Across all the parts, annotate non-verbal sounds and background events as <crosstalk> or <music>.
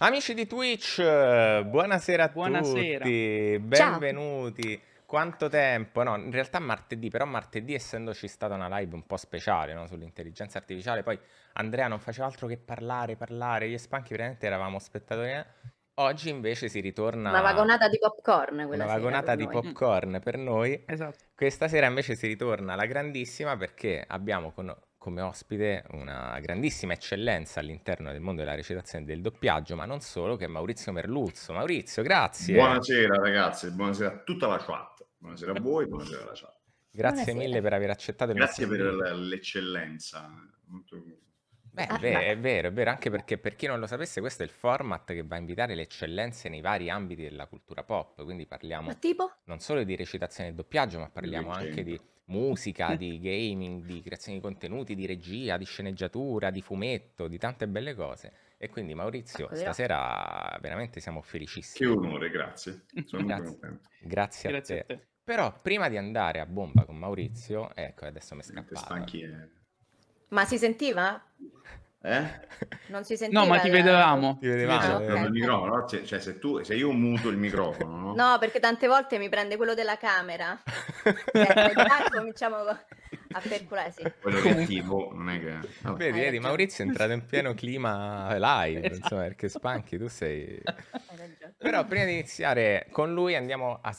Amici di Twitch, buonasera a buonasera. tutti, benvenuti. Ciao. Quanto tempo? No, in realtà martedì, però martedì essendoci stata una live un po' speciale no? sull'intelligenza artificiale, poi Andrea non faceva altro che parlare, parlare, io Spanchi veramente eravamo spettatori. Oggi invece si ritorna... Una vagonata di popcorn quella Una vagonata di noi. popcorn per noi. Esatto. Questa sera invece si ritorna la grandissima perché abbiamo con come ospite una grandissima eccellenza all'interno del mondo della recitazione e del doppiaggio, ma non solo, che è Maurizio Merluzzo. Maurizio, grazie. Buonasera ragazzi, buonasera a tutta la chat. Buonasera a voi, buonasera alla chat. Grazie buonasera. mille per aver accettato il Grazie per l'eccellenza. Molto... Beh, ah, è, è vero, è vero, anche perché per chi non lo sapesse, questo è il format che va a invitare le eccellenze nei vari ambiti della cultura pop. Quindi parliamo non solo di recitazione e doppiaggio, ma parliamo anche di musica, di gaming, di creazione di contenuti, di regia, di sceneggiatura, di fumetto, di tante belle cose. E quindi Maurizio, ecco stasera veramente siamo felicissimi. Che onore, grazie. Sono grazie. contento. Grazie, grazie a, te. a, te. Però prima di andare a bomba con Maurizio, ecco, adesso mi è scappato. Eh. Ma si sentiva? Eh? Non si sentiva. No, ma ti vedevamo. Ti ah, vedevamo. Ah, okay. il microfono, cioè, cioè, se, tu, se io muto il microfono. No? no, perché tante volte mi prende quello della camera. <laughs> eh, cominciamo a percolare, sì. Quello che tipo, non è che... Vabbè. Vedi, vedi, Maurizio è entrato in pieno clima live, esatto. insomma, perché Spanchi tu sei... Però prima di iniziare con lui andiamo a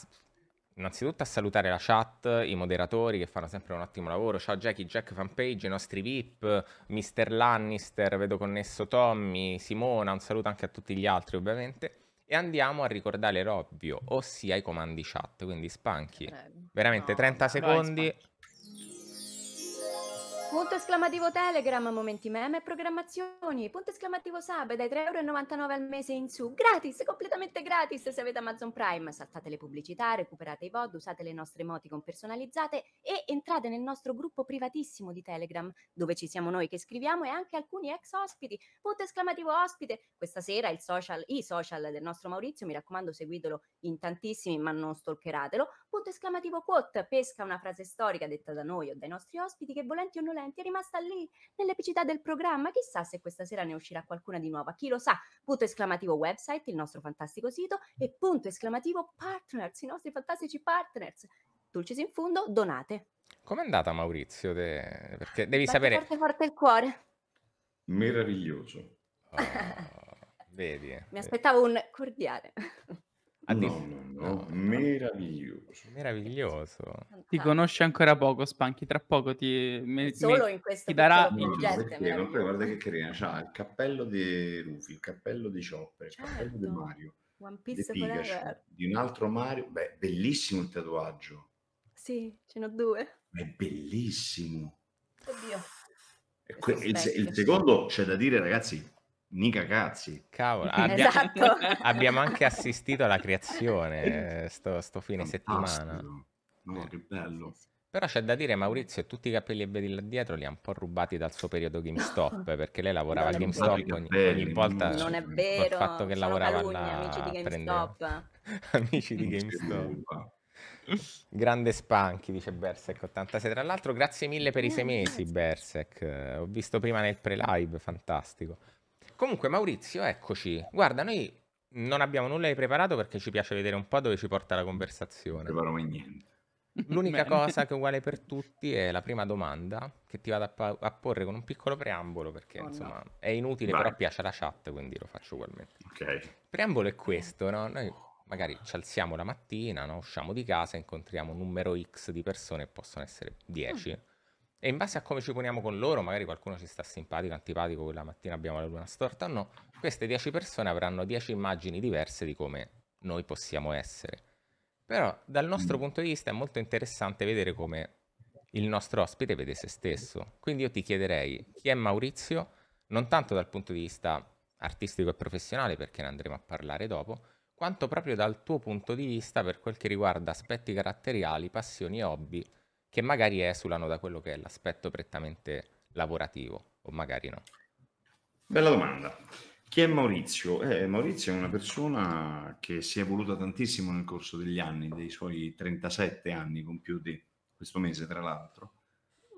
innanzitutto a salutare la chat, i moderatori che fanno sempre un ottimo lavoro. Ciao Jackie, Jack Fanpage, i nostri VIP, Mr. Lannister, vedo connesso Tommy, Simona, un saluto anche a tutti gli altri ovviamente. E andiamo a ricordare l'ovvio, ossia i comandi chat, quindi spanchi. Veramente no, 30 secondi. No, Punto esclamativo Telegram, momenti meme e programmazioni. Punto esclamativo Sub dai 3,99€ al mese in su. Gratis, completamente gratis se avete Amazon Prime. Saltate le pubblicità, recuperate i VOD, usate le nostre emoticon personalizzate e entrate nel nostro gruppo privatissimo di Telegram, dove ci siamo noi che scriviamo e anche alcuni ex ospiti. Punto esclamativo ospite. Questa sera il social, i social del nostro Maurizio, mi raccomando seguitelo in tantissimi, ma non stalkeratelo. Punto esclamativo quote, pesca una frase storica detta da noi o dai nostri ospiti che volenti o non precedenti è rimasta lì nell'epicità del programma. Chissà se questa sera ne uscirà qualcuna di nuova. Chi lo sa? Punto esclamativo website, il nostro fantastico sito, e punto esclamativo partners, i nostri fantastici partners. Dulcis in fondo, donate. Com'è andata Maurizio? De... Perché devi Batti sapere... Forte, forte il cuore. Meraviglioso. Oh, vedi. Mi aspettavo un cordiale. No, no, no, no, meraviglioso. Meraviglioso. Ti conosce ancora poco, Spanchi, tra poco ti, me- Solo me- in questo ti darà... piccolo No, no, guarda che carina, c'ha il cappello di Rufy, il cappello di Chopper, il cappello di certo. Mario, One Piece Pikachu, di un altro Mario. Beh, bellissimo il tatuaggio, Sì, ce ne ho due. ma è bellissimo. Oddio. il, il secondo c'è da dire, ragazzi, Mica cazzi. Cavolo, <laughs> abbia... esatto. abbiamo anche assistito alla creazione eh, sto, sto fine Fantastico. settimana. Oh, no, che bello. Però c'è da dire, Maurizio, tutti i capelli che vedi là dietro li ha un po' rubati dal suo periodo GameStop, perché lei lavorava a GameStop ogni, ogni, volta. Non è vero. Il fatto che lavorava calugna, Amici di GameStop. <laughs> amici di GameStop. Grande Spanchi, dice Berserk 86. Tra l'altro, grazie mille per i sei mesi, Berserk. Ho visto prima nel pre-live, fantastico. Comunque, Maurizio, eccoci. Guarda, noi non abbiamo nulla di preparato perché ci piace vedere un po' dove ci porta la conversazione. Preparo mai niente. L'unica <laughs> cosa che è uguale per tutti è la prima domanda che ti vado a, a porre con un piccolo preambolo perché oh, insomma no. è inutile, Vai. però piace la chat, quindi lo faccio ugualmente. Ok. Il preambolo è questo, no? Noi magari ci alziamo la mattina, no? usciamo di casa, incontriamo un numero X di persone, possono essere 10. Mm. Ah. E in base a come ci poniamo con loro, magari qualcuno ci sta simpatico, antipatico, quella mattina abbiamo la luna storta o no, queste 10 persone avranno 10 immagini diverse di come noi possiamo essere. Però dal nostro mm. punto di vista è molto interessante vedere come il nostro ospite vede se stesso. Quindi io ti chiederei chi è Maurizio, non tanto dal punto di vista artistico e professionale, perché ne andremo a parlare dopo, quanto proprio dal tuo punto di vista per quel che riguarda aspetti caratteriali, passioni e hobby che magari esulano da quello che è l'aspetto prettamente lavorativo, o magari no? Bella domanda. Chi è Maurizio? Eh, Maurizio è una persona che si è evoluta tantissimo nel corso degli anni, dei suoi 37 anni compiuti questo mese, tra l'altro.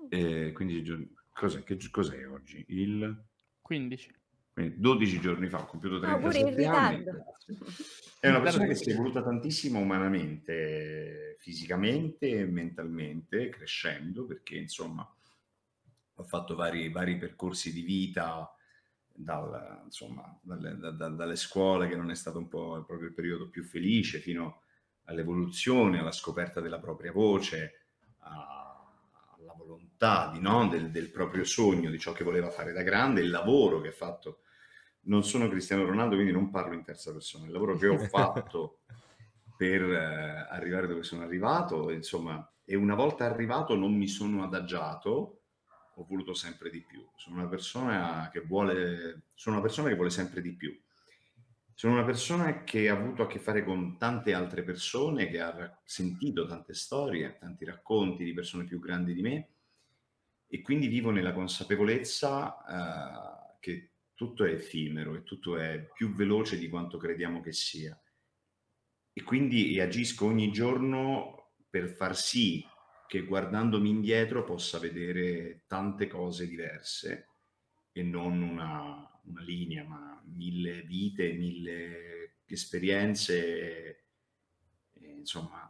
Eh, quindi, cos'è, che, cos'è oggi? Il 15 quindi 12 giorni fa, ho compiuto 37 ah, no, anni. È una persona che si è evoluta tantissimo umanamente, fisicamente e mentalmente, crescendo, perché insomma ho fatto vari, vari percorsi di vita, dal, insomma, dalle, da, da, dalle, scuole, che non è stato un po' proprio il periodo più felice, fino all'evoluzione, alla scoperta della propria voce, a volontà, di, no? del, del, proprio sogno, di ciò che voleva fare da grande, il lavoro che ha fatto. Non sono Cristiano Ronaldo, quindi non parlo in terza persona. Il lavoro che ho <laughs> fatto per eh, arrivare dove sono arrivato, insomma, e una volta arrivato non mi sono adagiato, ho voluto sempre di più. Sono una persona che vuole, sono una persona che vuole sempre di più. Sono una persona che ha avuto a che fare con tante altre persone, che ha sentito tante storie, tanti racconti di persone più grandi di me e quindi vivo nella consapevolezza eh, che tutto è effimero e tutto è più veloce di quanto crediamo che sia. E quindi agisco ogni giorno per far sì che guardandomi indietro possa vedere tante cose diverse e non una, una linea, ma mille vite, mille esperienze, insomma,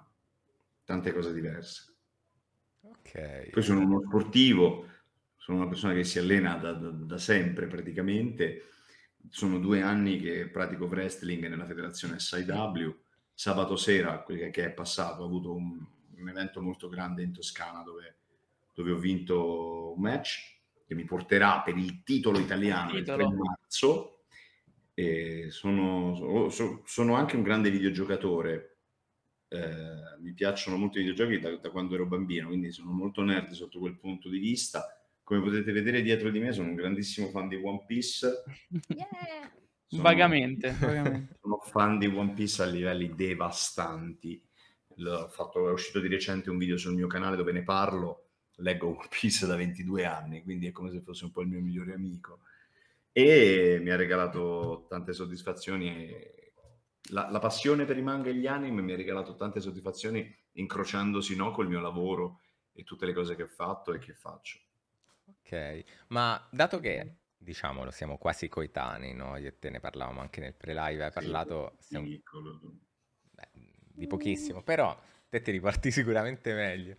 tante cose diverse. Okay. Poi sono uno sportivo, sono una persona che si allena da, da, da sempre praticamente. Sono due anni che pratico wrestling nella federazione SIW. Sabato sera, quel che è passato, ho avuto un, un evento molto grande in Toscana dove, dove ho vinto un match che mi porterà per il titolo italiano il, titolo. il 3 marzo. Sono, sono, sono, anche un grande videogiocatore, eh, mi piacciono molto i videogiochi da, da, quando ero bambino, quindi sono molto nerd sotto quel punto di vista. Come potete vedere dietro di me sono un grandissimo fan di One Piece. Yeah. Sono, vagamente, <laughs> vagamente. Sono fan di One Piece a livelli devastanti. Fatto, è uscito di recente un video sul mio canale dove ne parlo. Leggo One Piece da 22 anni, quindi è come se fosse un po' il mio migliore amico. E mi ha regalato tante soddisfazioni la, la, passione per i manga e gli anime mi ha regalato tante soddisfazioni incrociandosi no, col mio lavoro e tutte le cose che ho fatto e che faccio. Ok, ma dato che diciamolo, siamo quasi coetanei, no? Io te ne parlavamo anche nel pre-live, hai sì, parlato siamo... Beh, di pochissimo, però te ti riparti <laughs> sicuramente meglio.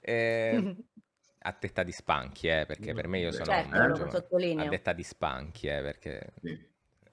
Eh, <laughs> a detta di spanchi, eh, perché per me io sono certo, un giovane, a detta di spanchi, eh, perché sì.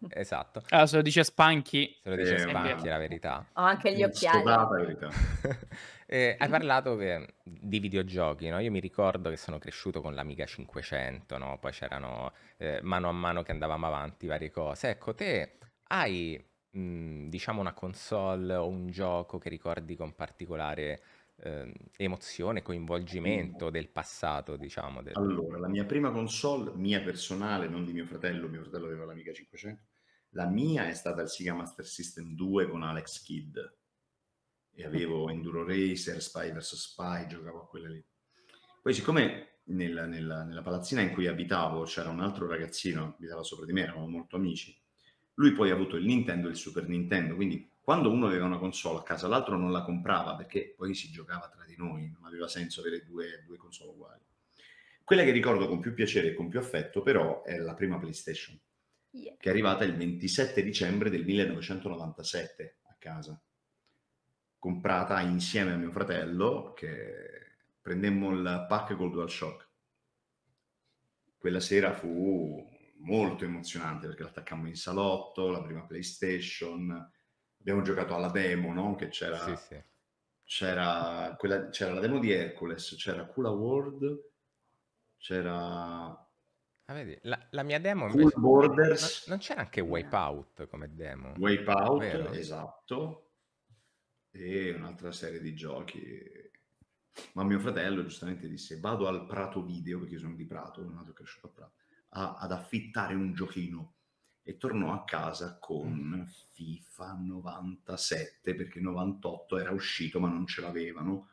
Esatto. Ah, se lo dice Spanchi. Se lo dice eh, Spanchi, la verità. Ho anche gli occhiali. la verità. <laughs> eh, hai parlato che, di videogiochi, no? Io mi ricordo che sono cresciuto con l'Amiga 500, no? Poi c'erano, eh, mano a mano che andavamo avanti, varie cose. Ecco, te hai, mh, mm, diciamo, una console o un gioco che ricordi con particolare eh, emozione, coinvolgimento mm. del passato, diciamo? Del... Allora, la mia prima console, mia personale, non di mio fratello, mio fratello aveva l'Amiga 500, la mia è stata il Sega Master System 2 con Alex Kidd e mm. avevo Enduro Racer, Spy vs. Spy, giocavo a quelle lì. Poi siccome nella, nella, nella palazzina in cui abitavo c'era un altro ragazzino, abitava sopra di me, eravamo molto amici, lui poi ha avuto il Nintendo e il Super Nintendo, quindi quando uno aveva una console a casa, l'altro non la comprava perché poi si giocava tra di noi, non aveva senso avere due, due console uguali. Quella che ricordo con più piacere e con più affetto però è la prima PlayStation, yeah. che è arrivata il 27 dicembre del 1997 a casa, comprata insieme a mio fratello che prendemmo il pack col DualShock. Quella sera fu molto emozionante perché l'attaccammo in salotto, la prima PlayStation, abbiamo giocato alla demo, no? Che c'era, sì, sì. C'era, quella, c'era la demo di Hercules, c'era Cool World, c'era... Ah, vedi, la, la, mia demo invece... Borders. Non, non c'era anche Wipeout come demo? Wipeout, vero? esatto. E un'altra serie di giochi ma mio fratello giustamente disse vado al Prato Video, perché sono di Prato, non sono cresciuto a Prato, a, ad affittare un giochino e tornò a casa con mm. FIFA 97 perché 98 era uscito ma non ce l'avevano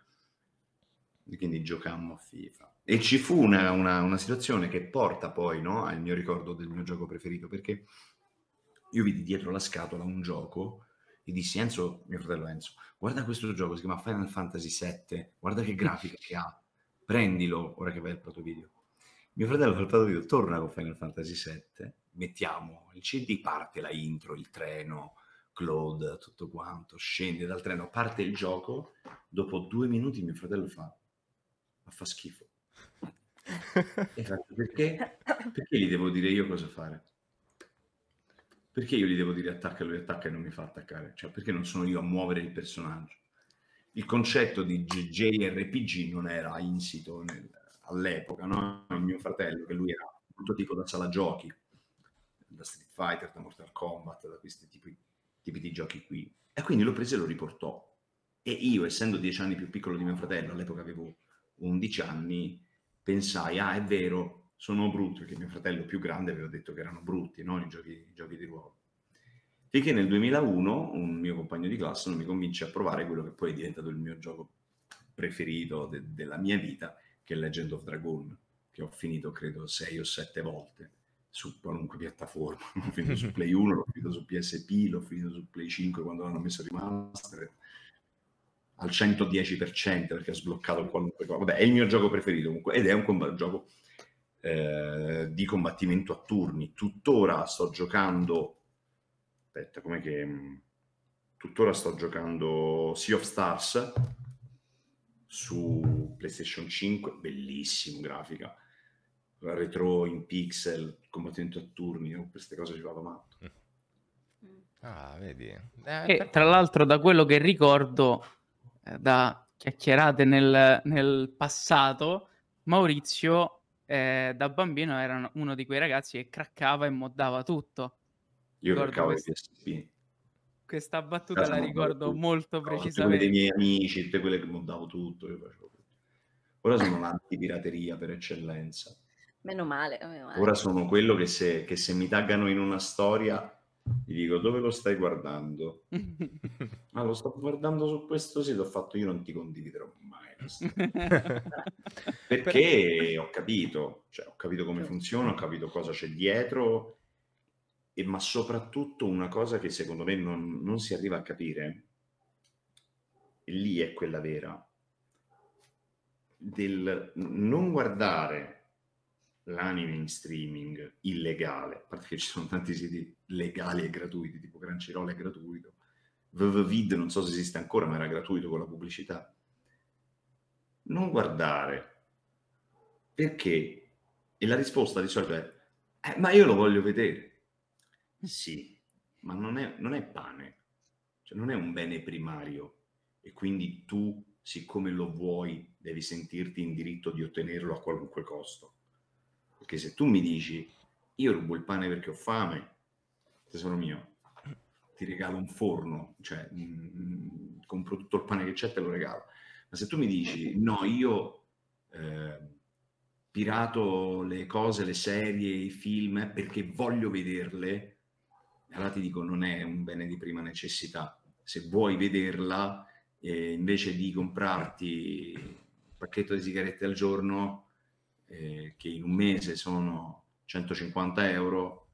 e quindi giocammo a FIFA e ci fu una, una, una situazione che porta poi no, al mio ricordo del mio gioco preferito perché io vidi dietro la scatola un gioco e dissi Enzo, mio fratello Enzo guarda questo gioco, si chiama Final Fantasy VII guarda che grafica che ha prendilo ora che vai al video mio fratello al video torna con Final Fantasy VII mettiamo il CD, parte la intro, il treno, Claude, tutto quanto, scende dal treno, parte il gioco, dopo due minuti mio fratello fa, ma fa schifo. e esatto, perché? Perché gli devo dire io cosa fare? Perché io gli devo dire attacca, lui attacca e non mi fa attaccare? Cioè, perché non sono io a muovere il personaggio? Il concetto di JRPG non era insito nel, all'epoca, no? Il mio fratello, che lui era molto tipo da sala giochi, da Street Fighter, da Mortal Kombat, da questi tipi, tipi di giochi qui. E quindi lo prese e lo riportò. E io, essendo dieci anni più piccolo di mio fratello, all'epoca avevo 11 anni, pensai, ah è vero, sono brutto, perché mio fratello più grande aveva detto che erano brutti no? I, giochi, i giochi di ruolo. Finché nel 2001 un mio compagno di classe non mi convince a provare quello che poi è diventato il mio gioco preferito de- della mia vita, che è Legend of Dragon, che ho finito credo sei o sette volte su qualunque piattaforma. <laughs> L'ho finito su Play 1, l'ho finito su PSP, l'ho finito su Play 5 quando l'hanno messo remastered al 110% perché ha sbloccato qualunque cosa. Vabbè, è il mio gioco preferito comunque ed è un comb- gioco eh, di combattimento a turni. Tuttora sto giocando aspetta, com'è che mm, tuttora sto giocando Sea of Stars su PlayStation 5, bellissimo grafica retro in pixel combattimento a turni, io oh, queste cose ci vado matto. Mm. Mm. Ah, vedi. Eh, e, tra l'altro da quello che ricordo, eh, da chiacchierate nel, nel passato, Maurizio eh, da bambino era uno di quei ragazzi che craccava e moddava tutto. Io craccavo questa... PSP. Questa battuta la ricordo tutto. molto no, precisamente. Tutti i miei amici, tutte quelle che moddavo tutto, tutto. Ora sono l'antipirateria per eccellenza. Meno male, meno male. Ora sono quello che se, che se mi taggano in una storia gli dico dove lo stai guardando? Ma <laughs> ah, lo sto guardando su questo sito, ho fatto io non ti condividerò mai. <laughs> Perché ho capito, cioè, ho capito come funziona, ho capito cosa c'è dietro, e, ma soprattutto una cosa che secondo me non, non si arriva a capire, e lì è quella vera, del non guardare l'anime in streaming illegale, a parte che ci sono tanti siti legali e gratuiti, tipo Crunchyroll è gratuito, VVVid non so se esiste ancora, ma era gratuito con la pubblicità. Non guardare, perché? E la risposta di solito è, eh, ma io lo voglio vedere. Sì, ma non è, non è pane, cioè non è un bene primario e quindi tu, siccome lo vuoi, devi sentirti in diritto di ottenerlo a qualunque costo perché se tu mi dici io rubo il pane perché ho fame, tesoro mio, ti regalo un forno, cioè mh, mm, compro tutto il pane che c'è e te lo regalo. Ma se tu mi dici no, io eh, pirato le cose, le serie, i film eh, perché voglio vederle, allora ti dico non è un bene di prima necessità. Se vuoi vederla, eh, invece di comprarti un pacchetto di sigarette al giorno, eh, che in un mese sono 150 euro,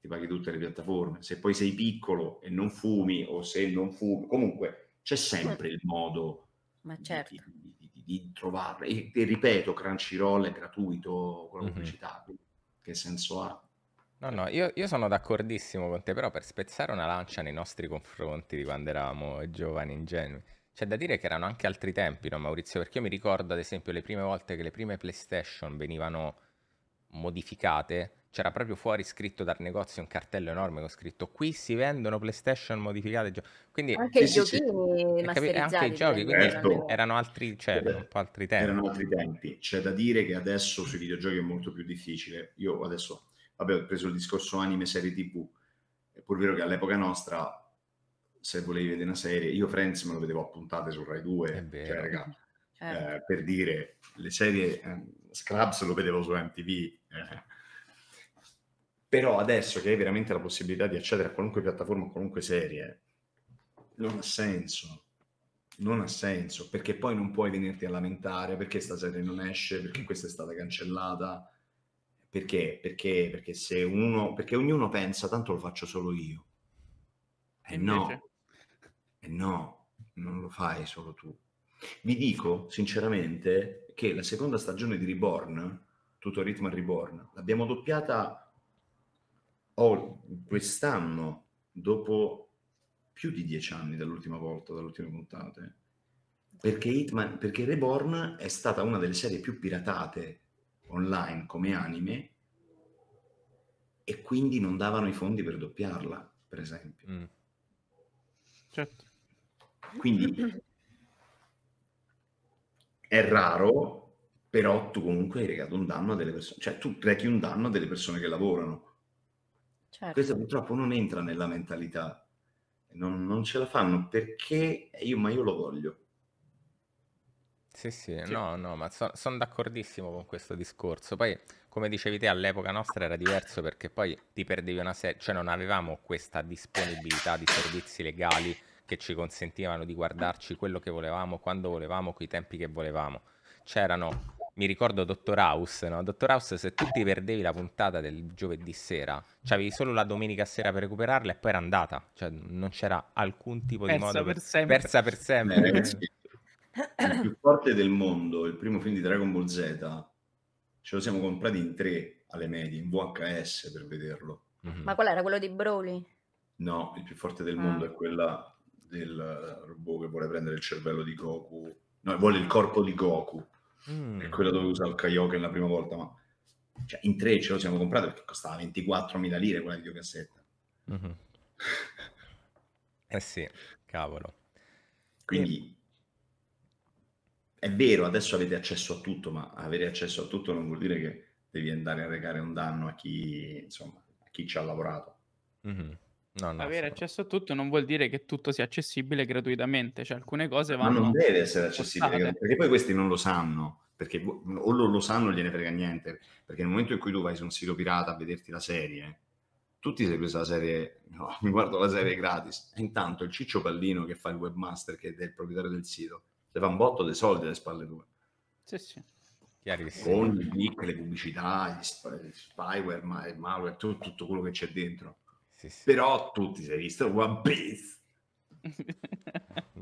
ti paghi tutte le piattaforme. Se poi sei piccolo e non fumi o se non fumi, comunque c'è sempre il modo certo. di, di, di, di, trovarle. E, e, ripeto, Crunchyroll è gratuito con la mhm. pubblicità, mm-hmm. che senso ha? No, no, io, io, sono d'accordissimo con te, però per spezzare una lancia nei nostri confronti di quando eravamo giovani ingenui. C'è da dire che erano anche altri tempi, no Maurizio? Perché io mi ricordo ad esempio le prime volte che le prime PlayStation venivano modificate, c'era proprio fuori scritto dal negozio un cartello enorme con scritto qui si vendono PlayStation modificate. Quindi anche i giochi giochini anche i giochi, quindi certo. erano altri, cioè, certo. un po' altri tempi. Erano altri tempi. C'è da dire che adesso sui videogiochi è molto più difficile. Io adesso, vabbè, ho preso il discorso anime serie TV, è pur vero che all'epoca nostra se volevi vedere una serie, io Friends me lo vedevo a puntate su Rai 2, cioè, raga, eh. Eh, per dire, le serie eh, Scrubs lo vedevo su MTV, eh. però adesso che hai veramente la possibilità di accedere a qualunque piattaforma, a qualunque serie, non ha senso, non ha senso, perché poi non puoi venirti a lamentare perché sta serie non esce, perché questa è stata cancellata, perché? Perché, perché se uno, perché ognuno pensa, tanto lo faccio solo io. Eh no, e no, non lo fai solo tu. Vi dico sinceramente che la seconda stagione di Reborn, tutto Ritmo Reborn, l'abbiamo doppiata quest'anno, dopo più di dieci anni dall'ultima volta, dall'ultima puntata. Perché, Hitman, perché Reborn è stata una delle serie più piratate online come anime e quindi non davano i fondi per doppiarla, per esempio. Mm. Certo. Quindi è raro, però tu comunque hai creato un danno a delle persone, cioè tu rechi un danno a delle persone che lavorano. Certo. Questo purtroppo non entra nella mentalità, non, non ce la fanno perché io, ma io lo voglio. Sì, sì, sì, no, no, ma so, sono d'accordissimo con questo discorso. Poi, come dicevi te, all'epoca nostra era diverso perché poi ti perdevi una serie, cioè non avevamo questa disponibilità di servizi legali che ci consentivano di ah. guardarci quello che volevamo, quando volevamo, coi tempi che volevamo. C'erano, mi ricordo Dottor House, no? Dottor House, se tu ti perdevi la puntata del giovedì sera, c'avevi solo la domenica sera per recuperarla e poi era andata, cioè non c'era alcun tipo persa di modo per, per sempre. persa per sempre. Eh, il più forte del mondo, il primo film di Dragon Ball Z, ce lo siamo comprati in tre alle medie, in VHS per vederlo. Mm-hmm. Ma qual era quello di Broly? No, il più forte del ah. mondo è quella del robot che vuole prendere il cervello di Goku, no, vuole il corpo di Goku, mm. è quello dove usa il Kaioken la prima volta, ma cioè, in tre ce lo siamo comprato perché costava 24.000 lire quella videocassetta. Mm-hmm. eh sì, cavolo. Quindi è vero, adesso avete accesso a tutto, ma avere accesso a tutto non vuol dire che devi andare a regare un danno a chi, insomma, a chi ci ha lavorato. Mm-hmm. No, no, avere accesso a tutto non vuol dire che tutto sia accessibile gratuitamente, cioè alcune cose vanno... Ma non deve essere accessibile, portate. perché poi questi non lo sanno, perché o lo, lo sanno gliene frega niente, perché nel momento in cui tu vai su un sito pirata a vederti la serie, tutti ti sei preso la serie, no, <laughs> mi guardo la serie gratis, e intanto il ciccio pallino che fa il webmaster, che è il proprietario del sito, le fa un botto dei soldi alle spalle tue. Sì, sì. Con Ogni click, le pubblicità, gli spyware, il malware, tutto, tutto quello che c'è dentro sì, sì. Però tutti ti sei visto One Piece. <laughs>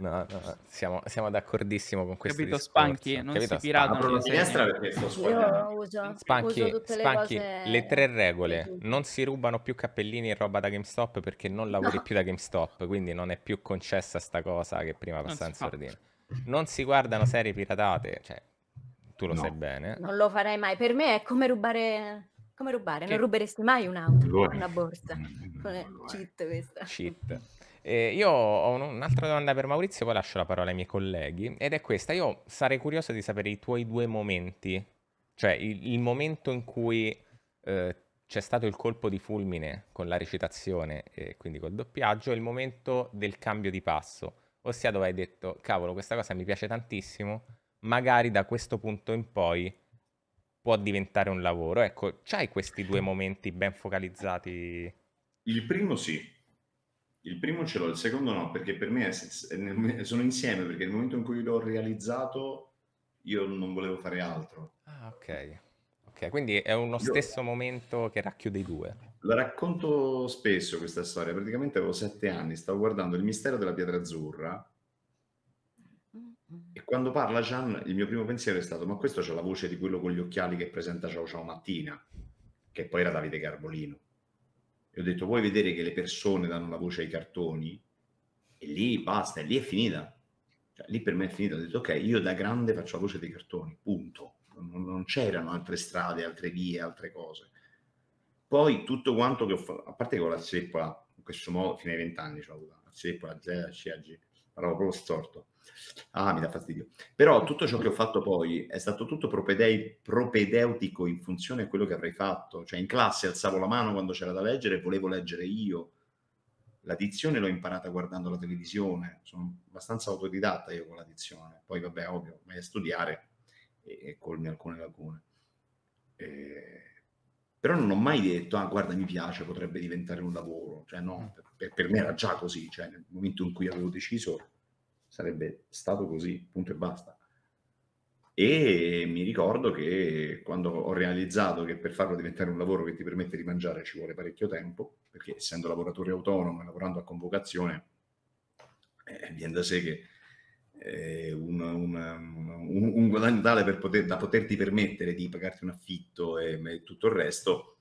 No, no, siamo, siamo d'accordissimo con questo Capito, discorso. Spanky, non Capito? si pirata. Apro la finestra perché sto squadrando. Uso, Spanky, le, cose... le, tre regole. Non si rubano più cappellini e roba da GameStop perché non lavori no. più da GameStop, quindi non è più concessa sta cosa che prima passava in sordina. Non si guardano serie piratate, cioè, tu lo no. sai bene. Non lo farei mai. Per me è come rubare come rubare? Che... Non ruberesti mai un'auto, una borsa. Mm, mm, cheat questa. Cheat. Eh, io ho un'altra domanda per Maurizio, poi lascio la parola ai miei colleghi. Ed è questa: io sarei curioso di sapere i tuoi due momenti, cioè il, il momento in cui eh, c'è stato il colpo di fulmine con la recitazione e quindi col doppiaggio, e il momento del cambio di passo, ossia dove hai detto: cavolo, questa cosa mi piace tantissimo, magari da questo punto in poi può diventare un lavoro. Ecco, c'hai questi due momenti ben focalizzati? Il primo sì. Il primo ce l'ho, il secondo no, perché per me è, sono insieme, perché nel momento in cui l'ho realizzato io non volevo fare altro. Ah, ok. Ok, quindi è uno stesso io... momento che racchiude i due. La racconto spesso questa storia, praticamente avevo sette anni, stavo guardando Il mistero della pietra azzurra, Mm. E quando parla Gian, il mio primo pensiero è stato: ma questo c'è la voce di quello con gli occhiali che presenta Ciao Ciao Mattina, che poi era Davide Carbolino. E ho detto: vuoi vedere che le persone danno la voce ai cartoni? E lì basta, e lì è finita. Cioè, lì per me è finita. Ho detto: ok, io da grande faccio la voce dei cartoni, punto. Non, non c'erano altre strade, altre vie, altre cose. Poi tutto quanto che ho fatto, a parte che ho la zeppola, in questo modo, fino ai vent'anni ce l'ho avuta, la ceppa, la ZCAG parlavo proprio storto. Ah, mi dà fastidio. Però tutto ciò che ho fatto poi è stato tutto propedei, propedeutico in funzione a quello che avrei fatto. Cioè in classe alzavo la mano quando c'era da leggere e volevo leggere io. La dizione l'ho imparata guardando la televisione, sono abbastanza autodidatta io con la dizione. Poi vabbè, ovvio, vai a studiare e, e colmi alcune lacune. E però non ho mai detto, ah guarda mi piace, potrebbe diventare un lavoro, cioè no, mm. per, per me era già così, cioè nel momento in cui avevo deciso sarebbe stato così, punto e basta. E mi ricordo che quando ho realizzato che per farlo diventare un lavoro che ti permette di mangiare ci vuole parecchio tempo, perché essendo lavoratore autonomo e lavorando a convocazione, eh, viene da sé che eh, un, un, un, un, guadagno tale poter, da poterti permettere di pagarti un affitto e, e tutto il resto,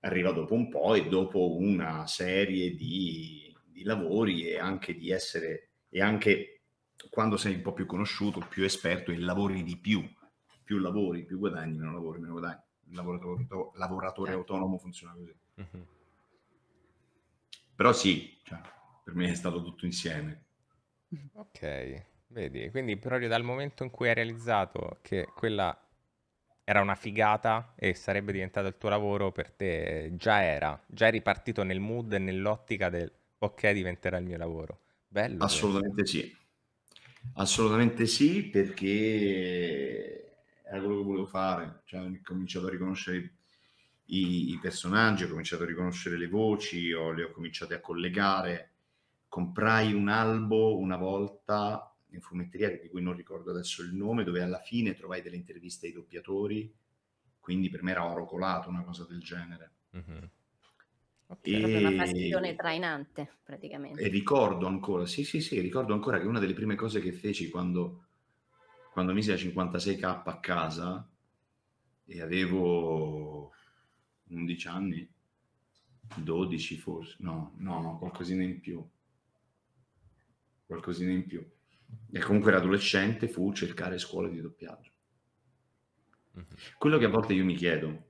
arriva dopo un po' e dopo una serie di, di lavori e anche di essere, e anche quando sei un po' più conosciuto, più esperto e lavori di più, più lavori, più guadagni, meno lavori, meno guadagni. Il lavoratore, lavoratore yeah. Certo. autonomo funziona così. Mm-hmm. Però sì, cioè, per me è stato tutto insieme. Mm. Ok. Vedi, quindi proprio dal momento in cui hai realizzato che quella era una figata e sarebbe diventato il tuo lavoro, per te già era, già eri partito nel mood e nell'ottica del ok diventerà il mio lavoro. Bello. Assolutamente bello. sì. Assolutamente sì, perché era quello che volevo fare, cioè, ho cominciato a riconoscere i, i, personaggi, ho cominciato a riconoscere le voci, ho, le ho cominciate a collegare. Comprai un albo una volta in fumetteria di cui non ricordo adesso il nome, dove alla fine trovai delle interviste ai doppiatori, quindi per me era oro colato, una cosa del genere. Mm-hmm. Okay. E... Una passione trainante praticamente. E ricordo ancora, sì, sì, sì, ricordo ancora che una delle prime cose che feci quando, quando misi la 56K a casa e avevo 11 anni, 12 forse, no, no, no, qualcosina in più. Qualcosina in più e comunque era adolescente, fu cercare scuole di doppiaggio. Mhm. Quello che a volte io mi chiedo,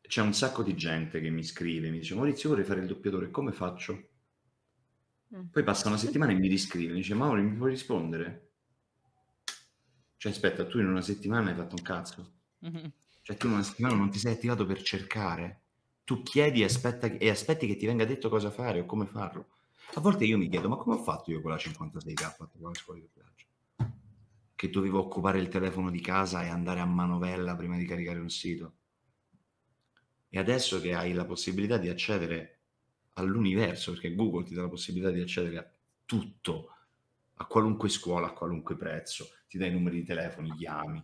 c'è un sacco di gente che mi scrive, mi dice Maurizio vorrei fare il doppiatore, come faccio? Mm. Poi passa una settimana e mi riscrive, mi dice Mauri mi puoi rispondere? Cioè aspetta, tu in una settimana hai fatto un cazzo. Mhm. Cioè tu in una settimana non ti sei attivato per cercare. Tu chiedi e, aspetta, e aspetti che ti venga detto cosa fare o come farlo. A volte io mi chiedo, ma come ho fatto io con la 56K a trovare scuola di viaggio? Che dovevo occupare il telefono di casa e andare a manovella prima di caricare un sito. E adesso che hai la possibilità di accedere all'universo, perché Google ti dà la possibilità di accedere a tutto, a qualunque scuola, a qualunque prezzo, ti dai i numeri di telefono, chiami,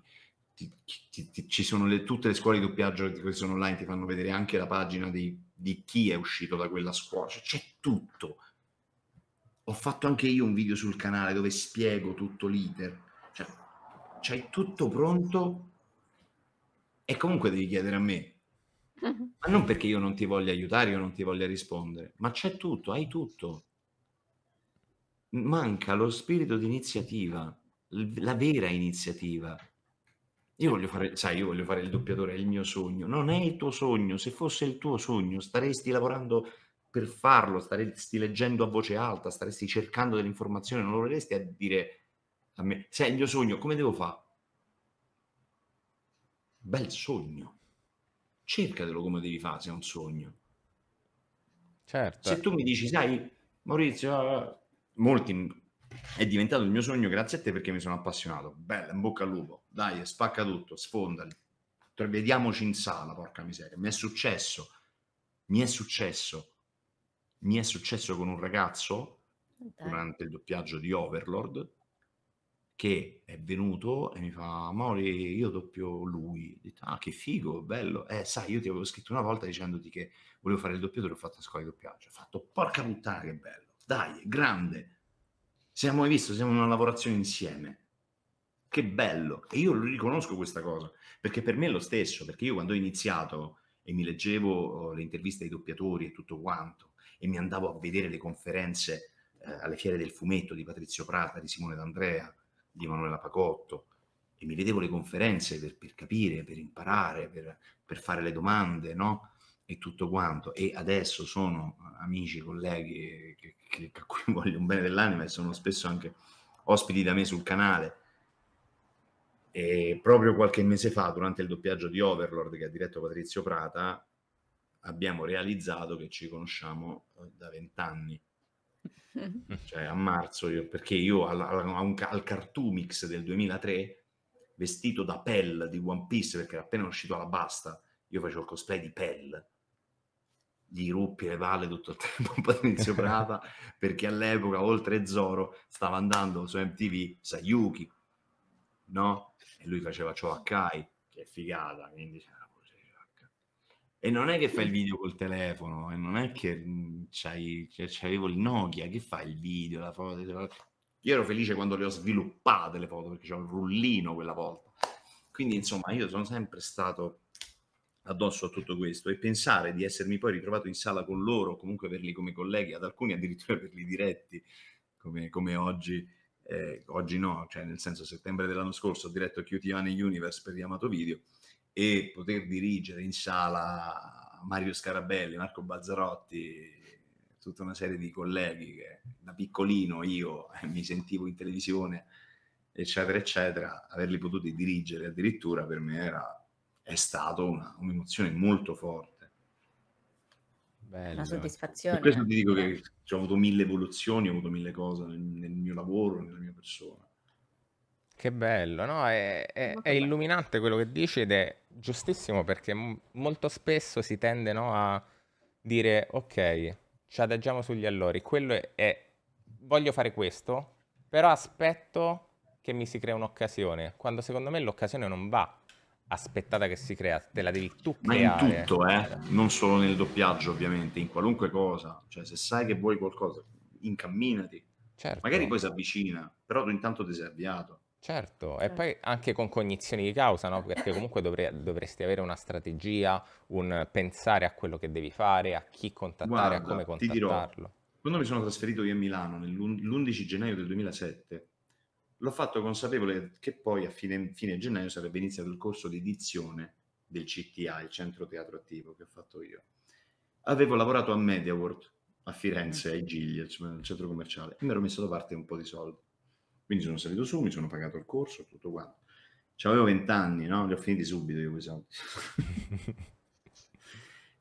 ti, ti, ti, ci sono le, tutte le scuole di doppiaggio che sono online, ti fanno vedere anche la pagina di, di chi è uscito da quella scuola, cioè, c'è tutto, ho fatto anche io un video sul canale dove spiego tutto l'iter. Cioè, c'hai tutto pronto e comunque devi chiedere a me. Mhm. Ma non perché io non ti voglia aiutare, io non ti voglia rispondere, ma c'è tutto, hai tutto. Manca lo spirito di iniziativa, la vera iniziativa. Io voglio fare, sai, io voglio fare il doppiatore, è il mio sogno. Non è il tuo sogno, se fosse il tuo sogno staresti lavorando per farlo staresti leggendo a voce alta, staresti cercando delle informazioni, non lo vorresti a dire a me, se è il mio sogno, come devo fare? Bel sogno. Cercatelo come devi fare se è un sogno. Certo. Se tu mi dici, sai, Maurizio, ah, ah", molti è diventato il mio sogno grazie a te perché mi sono appassionato. Bella, in bocca al lupo. Dai, spacca tutto, sfondali. Vediamoci in sala, porca miseria. Mi è successo. Mi è successo mi è successo con un ragazzo Dai. durante il doppiaggio di Overlord che è venuto e mi fa Mori io doppio lui Dito, ah che figo bello eh sai io ti avevo scritto una volta dicendoti che volevo fare il doppiatore ho fatto a scuola di doppiaggio ho fatto porca puttana che bello dai grande siamo mai visto siamo in una lavorazione insieme che bello e io riconosco questa cosa perché per me è lo stesso perché io quando ho iniziato e mi leggevo oh, le interviste ai doppiatori e tutto quanto e mi andavo a vedere le conferenze eh, alle fiere del fumetto di Patrizio Prata, di Simone D'Andrea, di Emanuela Pacotto e mi vedevo le conferenze per, per capire, per imparare, per, per, fare le domande, no? E tutto quanto. E adesso sono amici, colleghi che, che, a cui <laughs> voglio un bene dell'anima e sono spesso anche ospiti da me sul canale. E proprio qualche mese fa, durante il doppiaggio di Overlord che ha diretto Patrizio Prata, abbiamo realizzato che ci conosciamo eh, da vent'anni. <laughs> cioè a marzo, io, perché io al, al, al Cartoomix del 2003, vestito da Pell di One Piece, perché era appena uscito alla basta, io facevo il cosplay di Pell, gli ruppi le palle tutto il <laughs> tempo Patrizio Prata, perché all'epoca, oltre Zoro, stava andando su MTV Sayuki, no? E lui faceva ciò a Kai, che è figata, quindi cioè, e non è che fai il video col telefono, e non è che mhmm, c'hai, cioè, c'avevo il Nokia, che fai il video, la foto. Cioè, io ero felice quando le ho sviluppate le foto, perché c'è un rullino quella volta. Quindi, insomma, io sono sempre stato addosso a tutto questo e pensare di essermi poi ritrovato in sala con loro, comunque averli come colleghi, ad alcuni addirittura <laughs> averli diretti, come, come oggi, eh, oggi no, cioè nel senso settembre dell'anno scorso ho diretto QTA Universe per Yamato Video, e poter dirigere in sala Mario Scarabelli, Marco Bazzarotti, tutta una serie di colleghi che da piccolino io eh, mi sentivo in televisione, eccetera, eccetera, averli potuti dirigere addirittura per me era, è stata un'emozione molto forte. Bello. Una soddisfazione. Per questo ti dico che ho avuto mille evoluzioni, ho avuto mille cose nel, nel mio lavoro, nella mia persona. Che bello, no? È, è, è illuminante quello che dici ed è giustissimo perché m- molto spesso si tende no, a dire ok, ci adagiamo sugli allori, quello è, è voglio fare questo, però aspetto che mi si crea un'occasione, quando secondo me l'occasione non va aspettata che si crea, te la devi tu creare. Ma in tutto, eh? non solo nel doppiaggio ovviamente, in qualunque cosa, cioè se sai che vuoi qualcosa, incamminati. Certo. Magari poi si avvicina, però tu intanto ti sei avviato. Certo, e certo. poi anche con cognizioni di causa, no? perché comunque dovre- dovresti avere una strategia, un pensare a quello che devi fare, a chi contattare, Guarda, a come contattarlo. Dirò, quando mi sono trasferito io a Milano l'11 gennaio del 2007, l'ho fatto consapevole che poi a fine, fine gennaio sarebbe iniziato il corso di edizione del CTA, il Centro Teatro Attivo che ho fatto io. Avevo lavorato a MediaWorld a Firenze, ai ah, Gigli, nel centro commerciale, e mi ero messo da parte un po' di soldi quindi sono salito su, mi sono pagato il corso, tutto quanto. C'avevo vent'anni, no? Li ho finiti subito io quei soldi.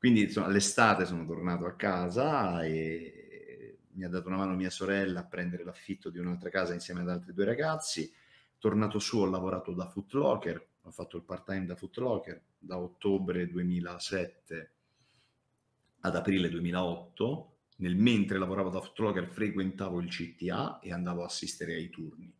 <laughs> Quindi insomma, all'estate sono tornato a casa e mi ha dato una mano mia sorella a prendere l'affitto di un'altra casa insieme ad altri due ragazzi. Tornato su ho lavorato da Footlocker, ho fatto il part-time da Footlocker da ottobre 2007 ad aprile 2008 nel mentre lavoravo da fotologer frequentavo il CTA e andavo a assistere ai turni.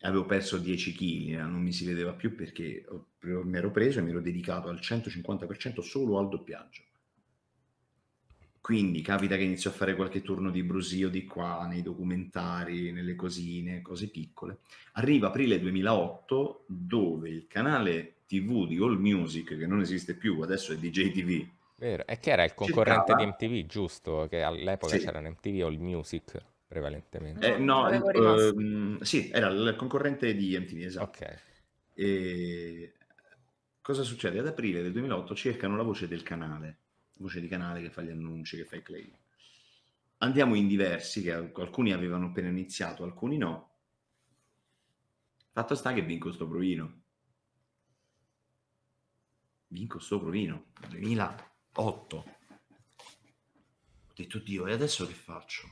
Avevo perso 10 kg, eh, non mi si vedeva più perché mi ero preso e mi ero dedicato al 150% solo al doppiaggio. Quindi capita che inizio a fare qualche turno di brusio di qua, nei documentari, nelle cosine, cose piccole. Arriva aprile 2008 dove il canale TV di All Music, che non esiste più, adesso è DJ TV, Vero. E che era il concorrente Cercava. di MTV, giusto? Che all'epoca sì. c'erano MTV o il Music prevalentemente. Eh, no, ehm, sì, era il concorrente di MTV, esatto. Okay. E... Cosa succede? Ad aprile del 2008 cercano la voce del canale, voce di canale che fa gli annunci, che fa i claim. Andiamo in diversi, che alcuni avevano appena iniziato, alcuni no. Fatto sta che vinco sto provino vinco sto provino 2000 8. Ho detto, Dio, e adesso che faccio?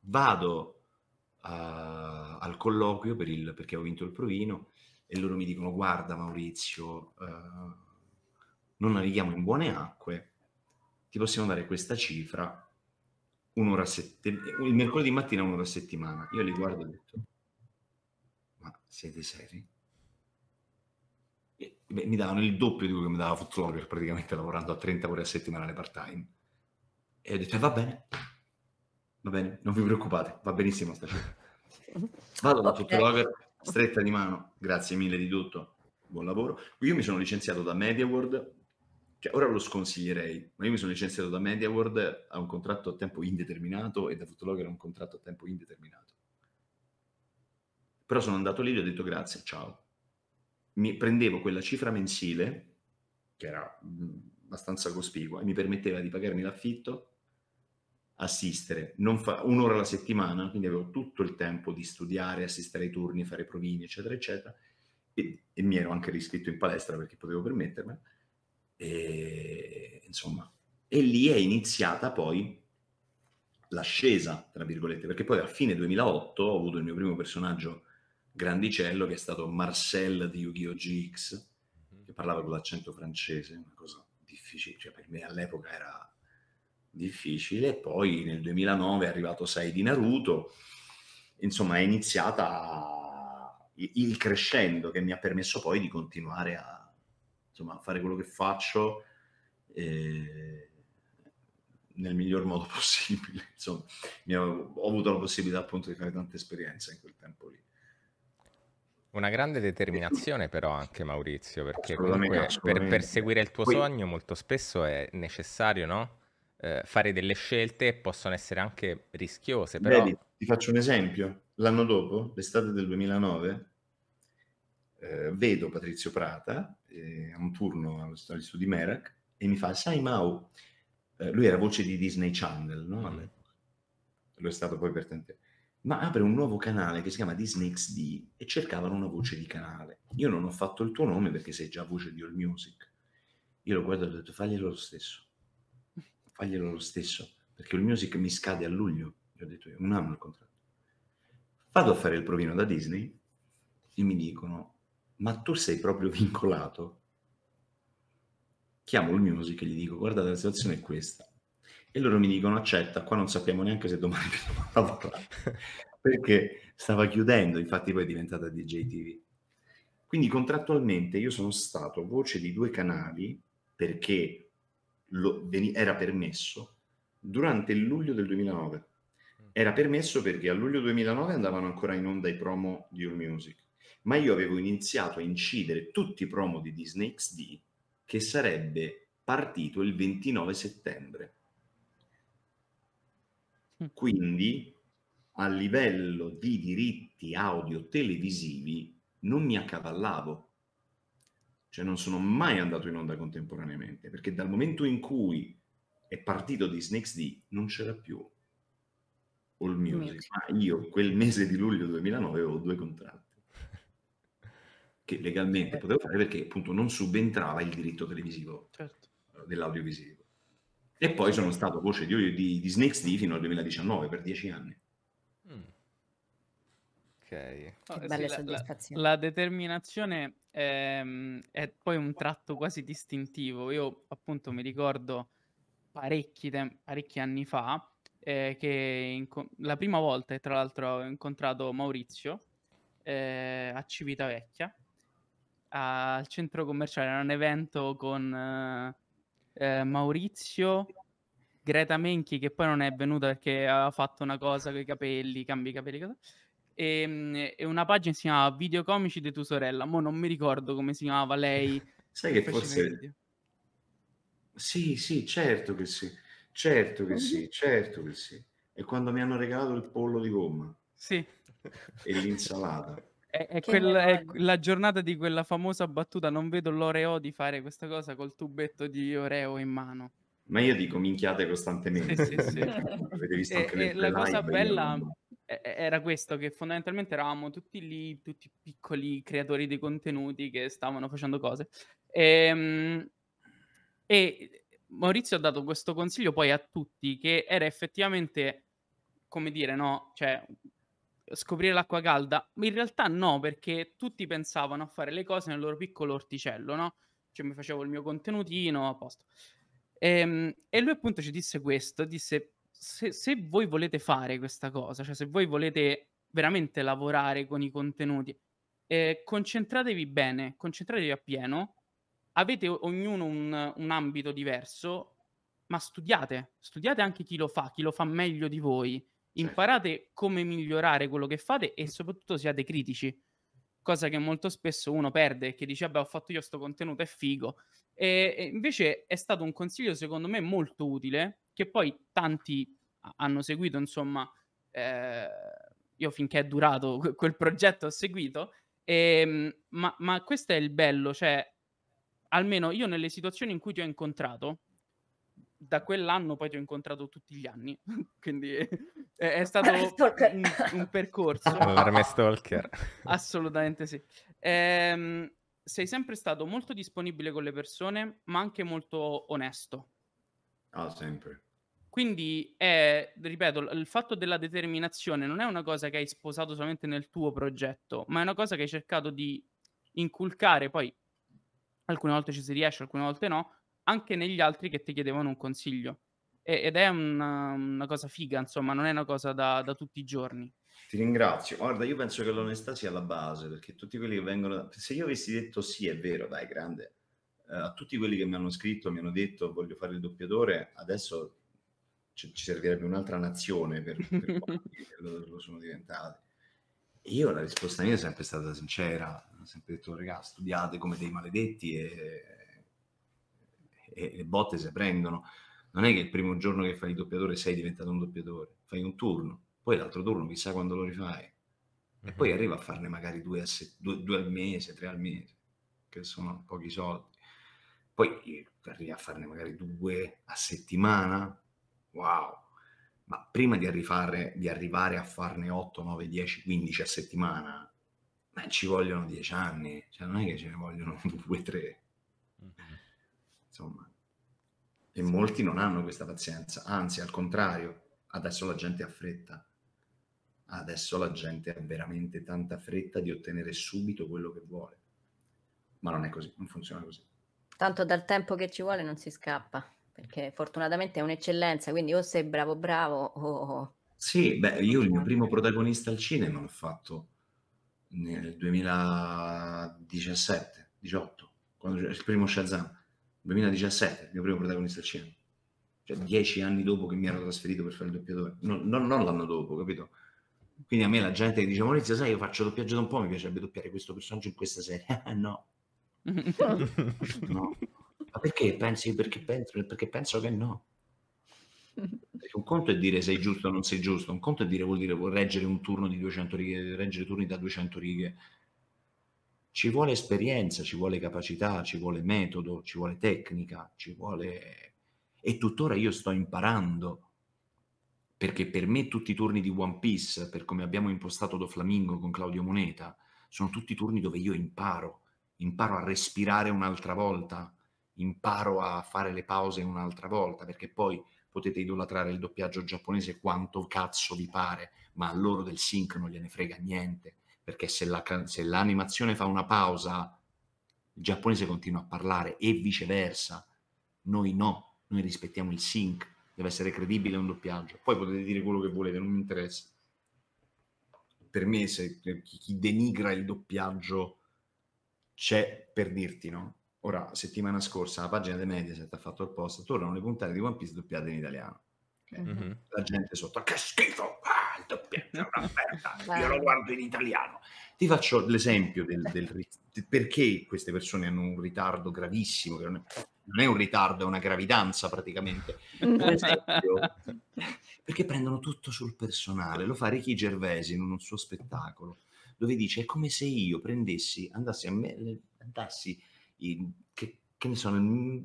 Vado a, al colloquio per il, perché ho vinto il provino e loro mi dicono, guarda Maurizio, eh, non navighiamo in buone acque, ti possiamo dare questa cifra un'ora a settimana, il mercoledì mattina un'ora a settimana. Io li guardo e ho detto, ma siete seri? beh, mi davano il doppio di quello che mi dava Footlogger praticamente lavorando a 30 ore a settimana part time. E ho detto, eh, va bene, va bene, non vi preoccupate, va benissimo <laughs> Vado da okay. Foot stretta di mano, grazie mille di tutto, buon lavoro. Io mi sono licenziato da MediaWorld, cioè ora lo sconsiglierei, ma io mi sono licenziato da MediaWorld a un contratto a tempo indeterminato e da Footlogger a un contratto a tempo indeterminato. Però sono andato lì e gli ho detto grazie, ciao, mi prendevo quella cifra mensile, che era abbastanza cospicua, e mi permetteva di pagarmi l'affitto, assistere fa, un'ora alla settimana, quindi avevo tutto il tempo di studiare, assistere ai turni, fare provini, eccetera, eccetera, e, e mi ero anche riscritto in palestra perché potevo permettermelo, e insomma, e lì è iniziata poi l'ascesa, tra virgolette, perché poi a fine 2008 ho avuto il mio primo personaggio grandicello che è stato Marcel di Yu-Gi-Oh! GX, mhm. che parlava con l'accento francese, una cosa difficile, cioè per me all'epoca era difficile, poi nel 2009 è arrivato 6 di Naruto, insomma è iniziata il crescendo che mi ha permesso poi di continuare a, insomma, a fare quello che faccio nel miglior modo <laughs> possibile, insomma, ho avuto la possibilità appunto di fare tante esperienze in quel tempo lì. Una grande determinazione però anche Maurizio, perché comunque per perseguire il tuo Qui... sogno molto spesso è necessario no? eh, fare delle scelte che possono essere anche rischiose. Però... Vedi, ti faccio un esempio. L'anno dopo, l'estate del 2009, eh, vedo Patrizio Prata eh, a un turno all'istituto di Merak e mi fa, sai Mau, eh, lui era voce di Disney Channel, no? mm. Lo è stato poi per tanti anni ma apre un nuovo canale che si chiama Disney XD e cercavano una voce di canale. Io non ho fatto il tuo nome perché sei già voce di All Music. Io l'ho guardato e ho detto faglielo lo stesso, faglielo lo stesso, perché All Music mi scade a luglio, gli ho detto io, un anno il contratto. Vado a fare il provino da Disney e mi dicono ma tu sei proprio vincolato? Chiamo All Music e gli dico guarda la situazione è questa, e loro mi dicono accetta, qua non sappiamo neanche se domani dobbiamo <laughs> lavorare, perché stava chiudendo, infatti poi è diventata DJ TV. Quindi contrattualmente io sono stato voce di due canali perché lo, era permesso durante il luglio del 2009. Era permesso perché a luglio 2009 andavano ancora in onda i promo di All Music, ma io avevo iniziato a incidere tutti i promo di Disney XD che sarebbe partito il 29 settembre. Mm. Quindi a livello di diritti audio televisivi non mi accavallavo, cioè non sono mai andato in onda contemporaneamente, perché dal momento in cui è partito di Snakes D non c'era più All Music, ma io quel mese di luglio 2009 avevo due contratti <laughs> che legalmente eh. potevo fare perché appunto non subentrava il diritto televisivo certo. Eh, dell'audiovisivo. E poi sono stato voce di, di, di Snakes D fino al 2019 per dieci anni. Mm. Ok. Oh, sì, la, la, la, determinazione è, ehm, è, poi un tratto quasi distintivo. Io appunto mi ricordo parecchi, tem- parecchi anni fa eh, che inco- la prima volta, tra l'altro, ho incontrato Maurizio eh, a Civitavecchia al centro commerciale, era un evento con... Eh, eh, Maurizio, Greta Menchi, che poi non è venuta perché ha fatto una cosa con i capelli, cambi i capelli, cosa. E, ehm, e, una pagina si chiamava Videocomici di tua sorella. Mo non mi ricordo come si chiamava lei. <laughs> Sai che forse. Sì, sì, certo che sì. Certo che sì, mhm. certo che sì. E quando mi hanno regalato il pollo di gomma. Sì. E l'insalata. È, è, quel, è, la giornata di quella famosa battuta. Non vedo l'oreo di fare questa cosa col tubetto di oreo in mano. Ma io dico minchiate costantemente. sì, sì, sì. <laughs> Avete visto anche e, e la cosa bella era questo, che fondamentalmente eravamo tutti lì, tutti piccoli creatori di contenuti che stavano facendo cose. E, ehm, e Maurizio ha dato questo consiglio poi a tutti, che era effettivamente, come dire, no? Cioè, scoprire l'acqua calda? In realtà no, perché tutti pensavano a fare le cose nel loro piccolo orticello, no? Cioè mi facevo il mio contenutino a posto. E, ehm, e lui appunto ci disse questo, disse se, se, voi volete fare questa cosa, cioè se voi volete veramente lavorare con i contenuti, eh, concentratevi bene, concentratevi appieno, avete ognuno un, un ambito diverso, ma studiate, studiate anche chi lo fa, chi lo fa meglio di voi Certo. imparate come migliorare quello che fate e mm. soprattutto siate critici, cosa che molto spesso uno perde, che dice vabbè ho fatto io sto contenuto, è figo. E, e invece è stato un consiglio secondo me molto utile, che poi tanti hanno seguito, insomma, eh, io finché è durato quel progetto ho seguito, e, ehm, ma, ma questo è il bello, cioè almeno io nelle situazioni in cui ti ho incontrato, da quell'anno poi ti ho incontrato tutti gli anni, <laughs> quindi è, è <laughs> stato un, un, percorso. Allarme ah, stalker. <laughs> Assolutamente sì. Ehm, sei sempre stato molto disponibile con le persone, ma anche molto onesto. Ah, sempre. Quindi è, ripeto, il fatto della determinazione non è una cosa che hai sposato solamente nel tuo progetto, ma è una cosa che hai cercato di inculcare, poi alcune volte ci si riesce, alcune volte no, anche negli altri che ti chiedevano un consiglio. E, ed è una, una, cosa figa, insomma, non è una cosa da, da tutti i giorni. Ti ringrazio. Guarda, io penso che l'onestà sia la base, perché tutti quelli che vengono... Se io avessi detto sì, è vero, dai, grande, eh, a tutti quelli che mi hanno scritto, mi hanno detto voglio fare il doppiatore, adesso ci, ci servirebbe un'altra nazione per, per <laughs> lo, lo sono diventate. Io la risposta mia è sempre stata sincera, ho sempre detto, ragazzi, studiate come dei maledetti e e le botte si prendono. Non è che il primo giorno che fai il doppiatore sei diventato un doppiatore, fai un turno, poi l'altro turno chissà quando lo rifai. E mhm. poi arriva a farne magari due, a se- due, due al mese, tre al mese, che sono pochi soldi. Poi eh, arrivi a farne magari due a settimana, wow! Ma prima di, arrivare, di arrivare a farne 8, 9, 10, 15 a settimana, ci vogliono 10 anni, cioè non è che ce ne vogliono 2, 3. Mm-hmm. Insomma, e molti non hanno questa pazienza, anzi al contrario, adesso la gente ha fretta, adesso la gente ha veramente tanta fretta di ottenere subito quello che vuole, ma non è così, non funziona così. Tanto dal tempo che ci vuole non si scappa, perché fortunatamente è un'eccellenza, quindi o sei bravo bravo o... Sì, beh, io il mio primo protagonista al cinema l'ho fatto nel 2017-18, quando il primo Shazam 2017, il mio primo protagonista al cinema. Cioè, dieci anni dopo che mi ero trasferito per fare il doppiatore. No, no, non l'anno dopo, capito? Quindi a me la gente che dice, Maurizio, sai, io faccio doppiaggio da un po', mi piacerebbe doppiare questo personaggio in questa serie. <laughs> no. <laughs> no. Ma perché pensi? Perché penso, perché penso che no. Perché un conto è dire sei giusto o non sei giusto, un conto è dire vuol dire reggere un turno di 200 righe, reggere turni da 200 righe, ci vuole esperienza, ci vuole capacità, ci vuole metodo, ci vuole tecnica, ci vuole... E tuttora io sto imparando, perché per me tutti i turni di One Piece, per come abbiamo impostato Do Flamingo con Claudio Moneta, sono tutti turni dove io imparo, imparo a respirare un'altra volta, imparo a fare le pause un'altra volta, perché poi potete idolatrare il doppiaggio giapponese quanto cazzo vi pare, ma a loro del sync non gliene frega niente perché se, la, se l'animazione fa una pausa, il giapponese continua a parlare e viceversa. Noi no, noi rispettiamo il sync, deve essere credibile un doppiaggio. Poi potete dire quello che volete, non mi interessa. Per me, se, chi denigra il doppiaggio c'è per dirti, no? Ora, settimana scorsa la pagina di Mediaset ha fatto il post, tornano le puntate di One Piece doppiate in italiano. Okay? Mm-hmm. La gente sotto, che schifo! Ah! il doppiaggio è un'offerta, <laughs> io lo guardo in italiano. Ti faccio l'esempio del, del, perché queste persone hanno un ritardo gravissimo, che non è, non è un ritardo, è una gravidanza praticamente. Per esempio, <laughs> perché prendono tutto sul personale, lo fa Ricky Gervesi in uno suo spettacolo, dove dice è come se io prendessi, andassi a me, andassi in, che, che ne so, in,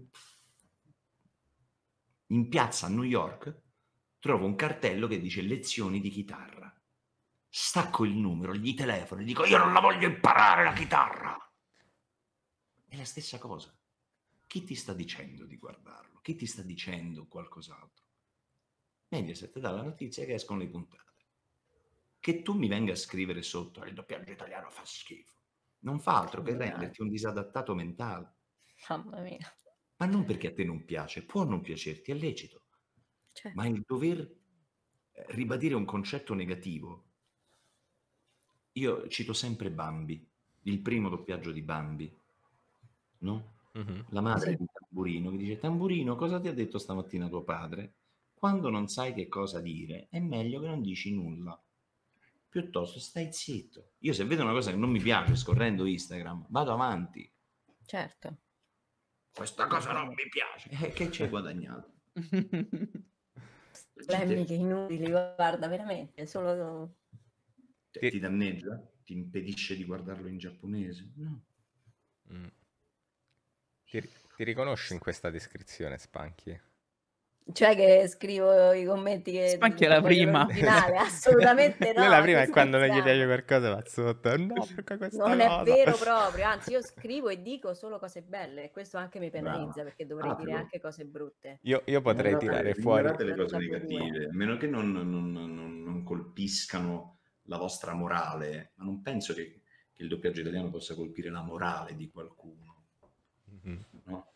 in piazza a New York trovo un cartello che dice lezioni di chitarra. Stacco il numero, gli telefono gli dico io non la voglio imparare la chitarra. È la stessa cosa. Chi ti sta dicendo di guardarlo? Chi ti sta dicendo qualcos'altro? Mediaset dà la notizia che escono le puntate. Che tu mi venga a scrivere sotto il doppiaggio italiano fa schifo. Non fa altro che renderti un disadattato mentale. Mamma mia. Ma non perché a te non piace, può non piacerti, è lecito Certo. Ma il dover eh, ribadire un concetto negativo. Io cito sempre Bambi, il primo doppiaggio di Bambi, no? Mm-hmm. La madre di Tamburino che dice: Tamburino, cosa ti ha detto stamattina tuo padre? Quando non sai che cosa dire, è meglio che non dici nulla. Piuttosto stai zitto. Io se vedo una cosa che non mi piace scorrendo Instagram, vado avanti. Certo. Questa cosa non mi piace. Eh, che ci hai guadagnato? <laughs> polemiche inutili, guarda, veramente, solo... Ti, cioè, ti danneggia? Ti impedisce di guardarlo in giapponese? No. Mm. Ti, ti riconosci in questa descrizione, Spanchi? Cioè che scrivo i commenti che... Anche la prima. <laughs> assolutamente no. la prima è <laughs> quando non gli piace qualcosa va sotto. No, Non cosa. è vero <laughs> proprio, anzi io scrivo e dico solo cose belle e questo anche mi penalizza perché dovrei ah, dire però... anche cose brutte. Io, io potrei non tirare non fuori... le cose negative, a meno che non, non, colpiscano la vostra morale, ma non penso che, che, il doppiaggio italiano possa colpire la morale di qualcuno. Mm-hmm. No?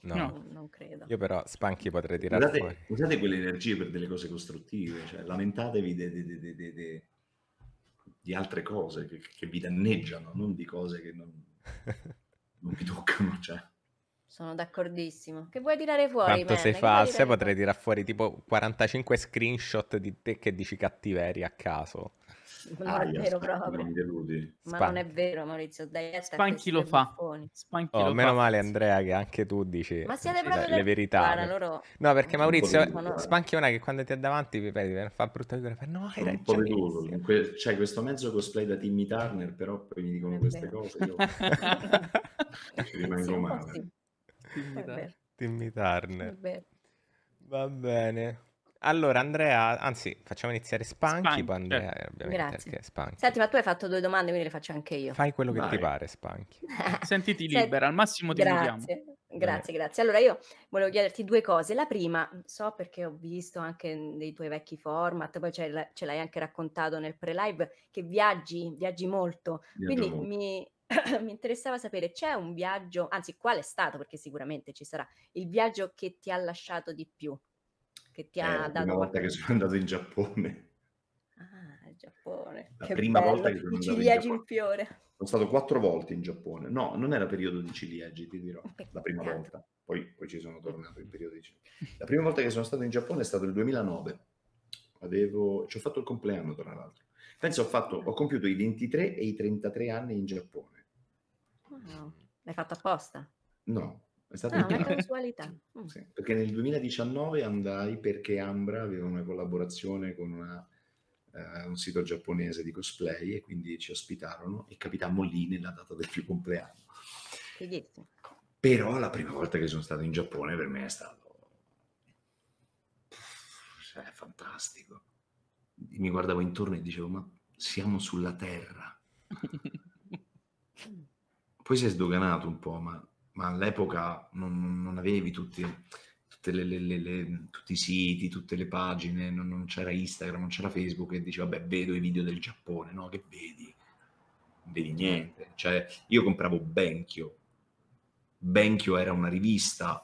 No, no, non credo. Io però Spanchi potrei tirare usate, fuori. Usate quelle energie per delle cose costruttive, cioè lamentatevi de, de, de, di altre cose che, che, vi danneggiano, non di cose che non, <laughs> non vi toccano. Cioè. Sono d'accordissimo. Che vuoi tirare fuori? Tanto man, sei falsa, potrei tirare fuori tipo 45 screenshot di te che dici cattiveria a caso. Non ah, è vero proprio. Non Ma non è vero, Maurizio. Dai, Spanchi lo fa. Spanchi oh, lo meno fa. male, Andrea, che anche tu dici Ma siete proprio le, le verità. Guarda, loro... No, perché Maurizio, Spanchi una che quando ti è davanti ripeti, fa brutta figura. No, hai ragione. Que- c'è questo mezzo cosplay da Timmy Turner, però poi mi dicono è queste vero. cose. Io <laughs> rimango sì, male. Sì. Timmy Turner. Va bene. Allora, Andrea, anzi, facciamo iniziare Spanky. Spanky. Andrea, eh. Grazie. Spanky. Senti, ma tu hai fatto due domande, quindi le faccio anche io. Fai quello che Vai. ti pare, Spanky. <laughs> Sentiti libera, al massimo ti grazie. Mutiamo. Grazie, grazie. Allora, io volevo chiederti due cose. La prima, so perché ho visto anche nei tuoi vecchi format, poi ce l'hai anche raccontato nel pre-live, che viaggi, viaggi molto. Viaggio quindi molto. mi <coughs> mi interessava sapere, c'è un viaggio, anzi qual è stato, perché sicuramente ci sarà, il viaggio che ti ha lasciato di più? che ti cioè, ha eh, dato... prima volta che sono andato in Giappone. Ah, il Giappone. La che prima bello, volta che sono andato in in fiore. Sono stato quattro volte in Giappone. No, non era periodo di ciliegi, ti dirò, Peccato. la prima volta. Poi, poi, ci sono tornato in periodo di ciliegi. La prima volta che sono stato in Giappone è stato il 2009. Avevo... Ci ho fatto il compleanno, tra l'altro. Penso ho, fatto, ho compiuto i 23 e i 33 anni in Giappone. Wow. L'hai fatto apposta? No, è stata ah, una casualità. Mm. Sì, perché nel 2019 andai perché Ambra aveva una collaborazione con una, uh, un sito giapponese di cosplay e quindi ci ospitarono e capitammo lì nella data del mio compleanno. Bellissimo. Però la prima volta che sono stato in Giappone per me è stato cioè, è fantastico. Mi guardavo intorno e dicevo ma siamo sulla terra. <laughs> Poi si è sdoganato un po', ma ma all'epoca non, non avevi tutti, le, le, le, tutti i siti, tutte le pagine, non, non, c'era Instagram, non c'era Facebook e dici vabbè vedo i video del Giappone, no che vedi? Non vedi niente, cioè io compravo Benchio, Benchio era una rivista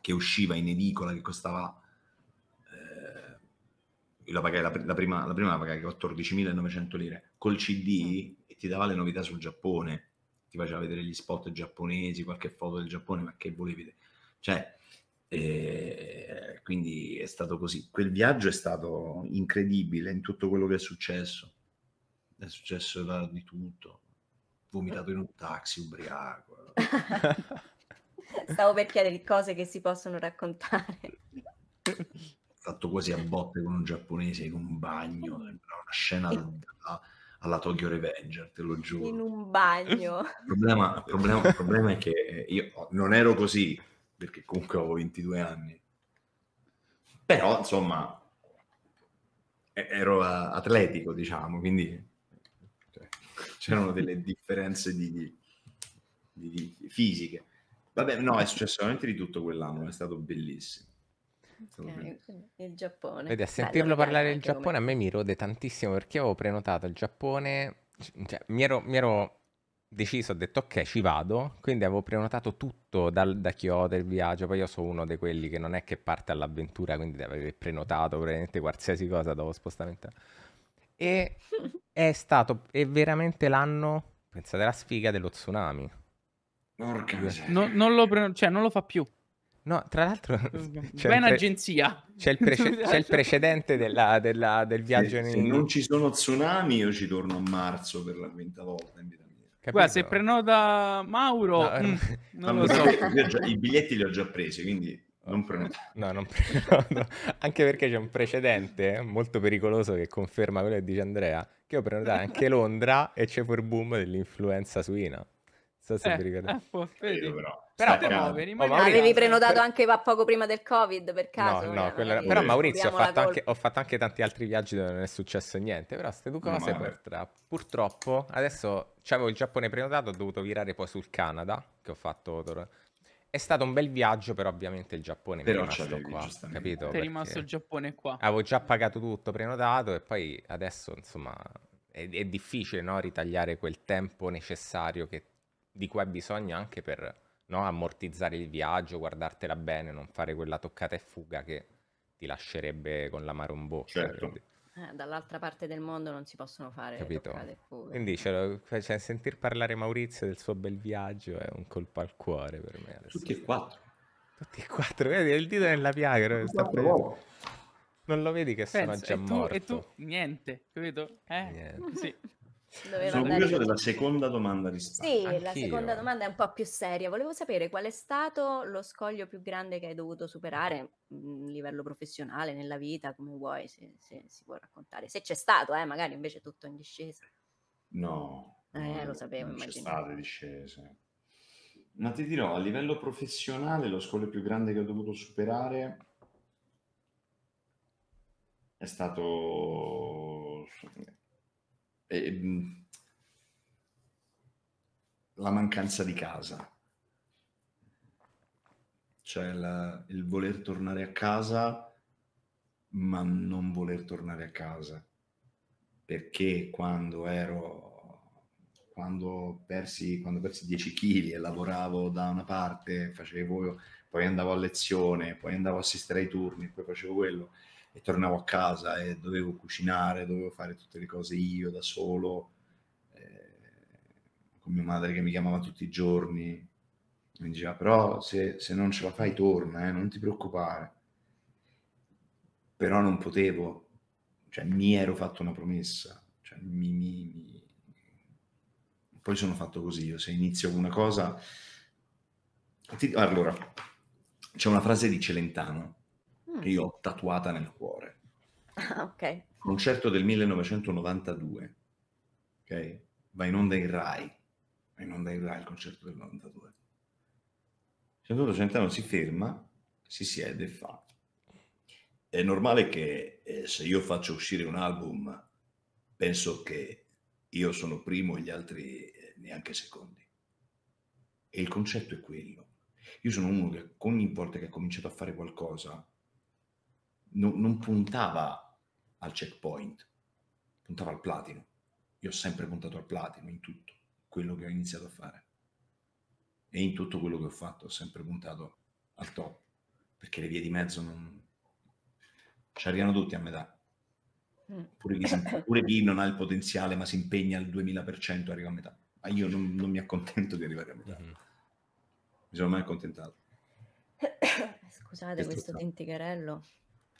che usciva in edicola che costava, eh, io la pagai la, la, prima, la prima la pagai 14.900 lire, col CD mm. e ti dava le novità sul Giappone, ti faceva vedere gli spot giapponesi, qualche foto del Giappone, ma che volevi? Cioè, eh, quindi è stato così. Quel viaggio è stato incredibile in tutto quello che è successo. È successo da, di tutto. Vomitato in un taxi, ubriaco. <laughs> Stavo per chiedere cose che si possono raccontare. Fatto così a botte con un giapponese in un bagno, <laughs> una scena da, alla Tokyo Revenger, te lo giuro. In un bagno. Il problema, il problema, il problema è che io non ero così, perché comunque avevo 22 anni. Però, insomma, ero atletico, diciamo, quindi cioè, c'erano delle differenze di, di, di, di fisiche. Vabbè, no, è successo veramente di tutto quell'anno, è stato bellissimo. Okay, il Giappone. Vedi, a sentirlo Bello, parlare del Giappone come... a me mi rode tantissimo perché avevo prenotato il Giappone, cioè, mi, ero, mi ero deciso, ho detto ok ci vado, quindi avevo prenotato tutto dal, da Kyoto il viaggio, poi io sono uno di quelli che non è che parte all'avventura, quindi deve aver prenotato praticamente qualsiasi cosa dopo spostamento. E <laughs> è stato, è veramente l'anno, pensate la sfiga dello tsunami. Porca no, non, lo pre- cioè, non lo fa più. No, tra l'altro <laughs> c'è, Vai pre- agenzia. C'è il, prece- <laughs> c'è il precedente della, della, del viaggio. Se, in... se non ci sono tsunami, io ci torno a marzo per la quinta volta in vita mia. Capito? Guarda, se prenota Mauro, no, mh, mm, non lo so. Già, I biglietti li ho già presi, quindi non prenota. No, non prenoto. <laughs> anche perché c'è un precedente eh, molto pericoloso che conferma quello che dice Andrea, che ho prenotato anche Londra e c'è pure boom dell'influenza suina. So se eh, mi ricordo. Eh, boh, vedi. però. Però te muovi, oh, Avevi prenotato per... anche poco prima del Covid, per caso? No, no, quella... però Maurizio ho fatto, anche, ho fatto, anche, tanti altri viaggi dove non è successo niente, però queste due cose per tra... purtroppo adesso avevo il Giappone prenotato, ho dovuto virare poi sul Canada, che ho fatto è stato un bel viaggio, però ovviamente il Giappone però mi è rimasto qua, capito? è rimasto il Giappone qua. Avevo già pagato tutto, prenotato, e poi adesso, insomma, è, è difficile, no? Ritagliare quel tempo necessario che di cui hai bisogno anche per no, ammortizzare il viaggio, guardartela bene, non fare quella toccata e fuga che ti lascerebbe con l'amaro in bocca. Certo. Eh, dall'altra parte del mondo non si possono fare Capito? toccate e fuga. Quindi cioè, cioè, sentir parlare Maurizio del suo bel viaggio è un colpo al cuore per me. Adesso. Tutti e quattro. Tutti e quattro, vedi il dito nella piaga. Non lo vedi che Penso, sono già e tu, morto. E tu niente, capito? Eh? Niente. Sì. Doveva Sono curioso della seconda domanda di Sì, Anch'io. la seconda domanda è un po' più seria. Volevo sapere qual è stato lo scoglio più grande che hai dovuto superare mm, a livello professionale, nella vita, come vuoi, se, se, si può raccontare. Se c'è stato, eh, magari invece tutto in discesa. No. Eh, no, lo sapevo, non immaginavo. c'è stato state discese. Ma ti dirò, a livello professionale lo scoglio più grande che ho dovuto superare è stato Mm, la mancanza di casa, cioè la, il voler tornare a casa ma non voler tornare a casa perché quando ero quando persi, quando persi 10 kg e lavoravo da una parte, facevo, poi andavo a lezione, poi andavo a assistere ai turni, poi facevo quello, e tornavo a casa e dovevo cucinare, dovevo fare tutte le cose io da solo, eh, con mia madre che mi chiamava tutti i giorni, mi diceva però se, se non ce la fai torna, eh, non ti preoccupare. Però non potevo, cioè mi ero fatto una promessa, cioè, mi, mi, mi... poi sono fatto così, io se inizio una cosa... Allora, c'è una frase di Celentano Mm. che io ho tatuata nel cuore. Ah, ok. Concerto del 1992, ok? Va in onda in Rai, va in onda in Rai il concerto del 92. Santoro Centano si ferma, si siede e fa. È normale che eh, se io faccio uscire un album, penso che io sono primo e gli altri eh, neanche secondi. E il concetto è quello. Io sono uno che ogni volta che ha cominciato a fare qualcosa no, non puntava al checkpoint, puntava al platino. Io ho sempre puntato al platino in tutto quello che ho iniziato a fare. E in tutto quello che ho fatto ho sempre puntato al top, perché le vie di mezzo non... ci arrivano tutti a metà. Mm. Pure chi, pure chi non ha il potenziale ma si impegna al 2000% arriva a metà. Ma io non, non mi accontento di arrivare a metà. Mm-hmm. Mi sono mai accontentato. <coughs> Scusate questo, questo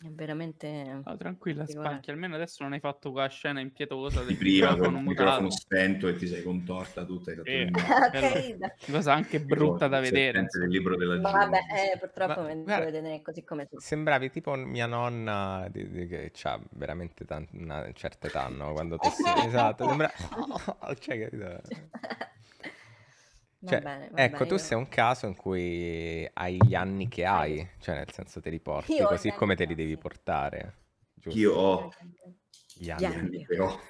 è veramente. Ah, tranquilla, Spacchi. Almeno adesso non hai fatto quella scena impietosa di prima con un microfono spento e ti sei contorta tutta. E <laughs> eh, cosa anche brutta da vedere. Del libro della Ma vabbè, eh, purtroppo Ma, guarda, vedere così come tu. Sembravi tipo mia nonna di, di, che ha veramente tant- una certa età, no? Quando <laughs> ti sei esatto. Sembra... <laughs> Oh, cioè, capito? Cioè, bene, ecco, bene, tu io. sei un caso in cui hai gli anni che hai, cioè nel senso te li porti io così come te li devi portare. Giusto? Io ho gli anni, gli anni che ho.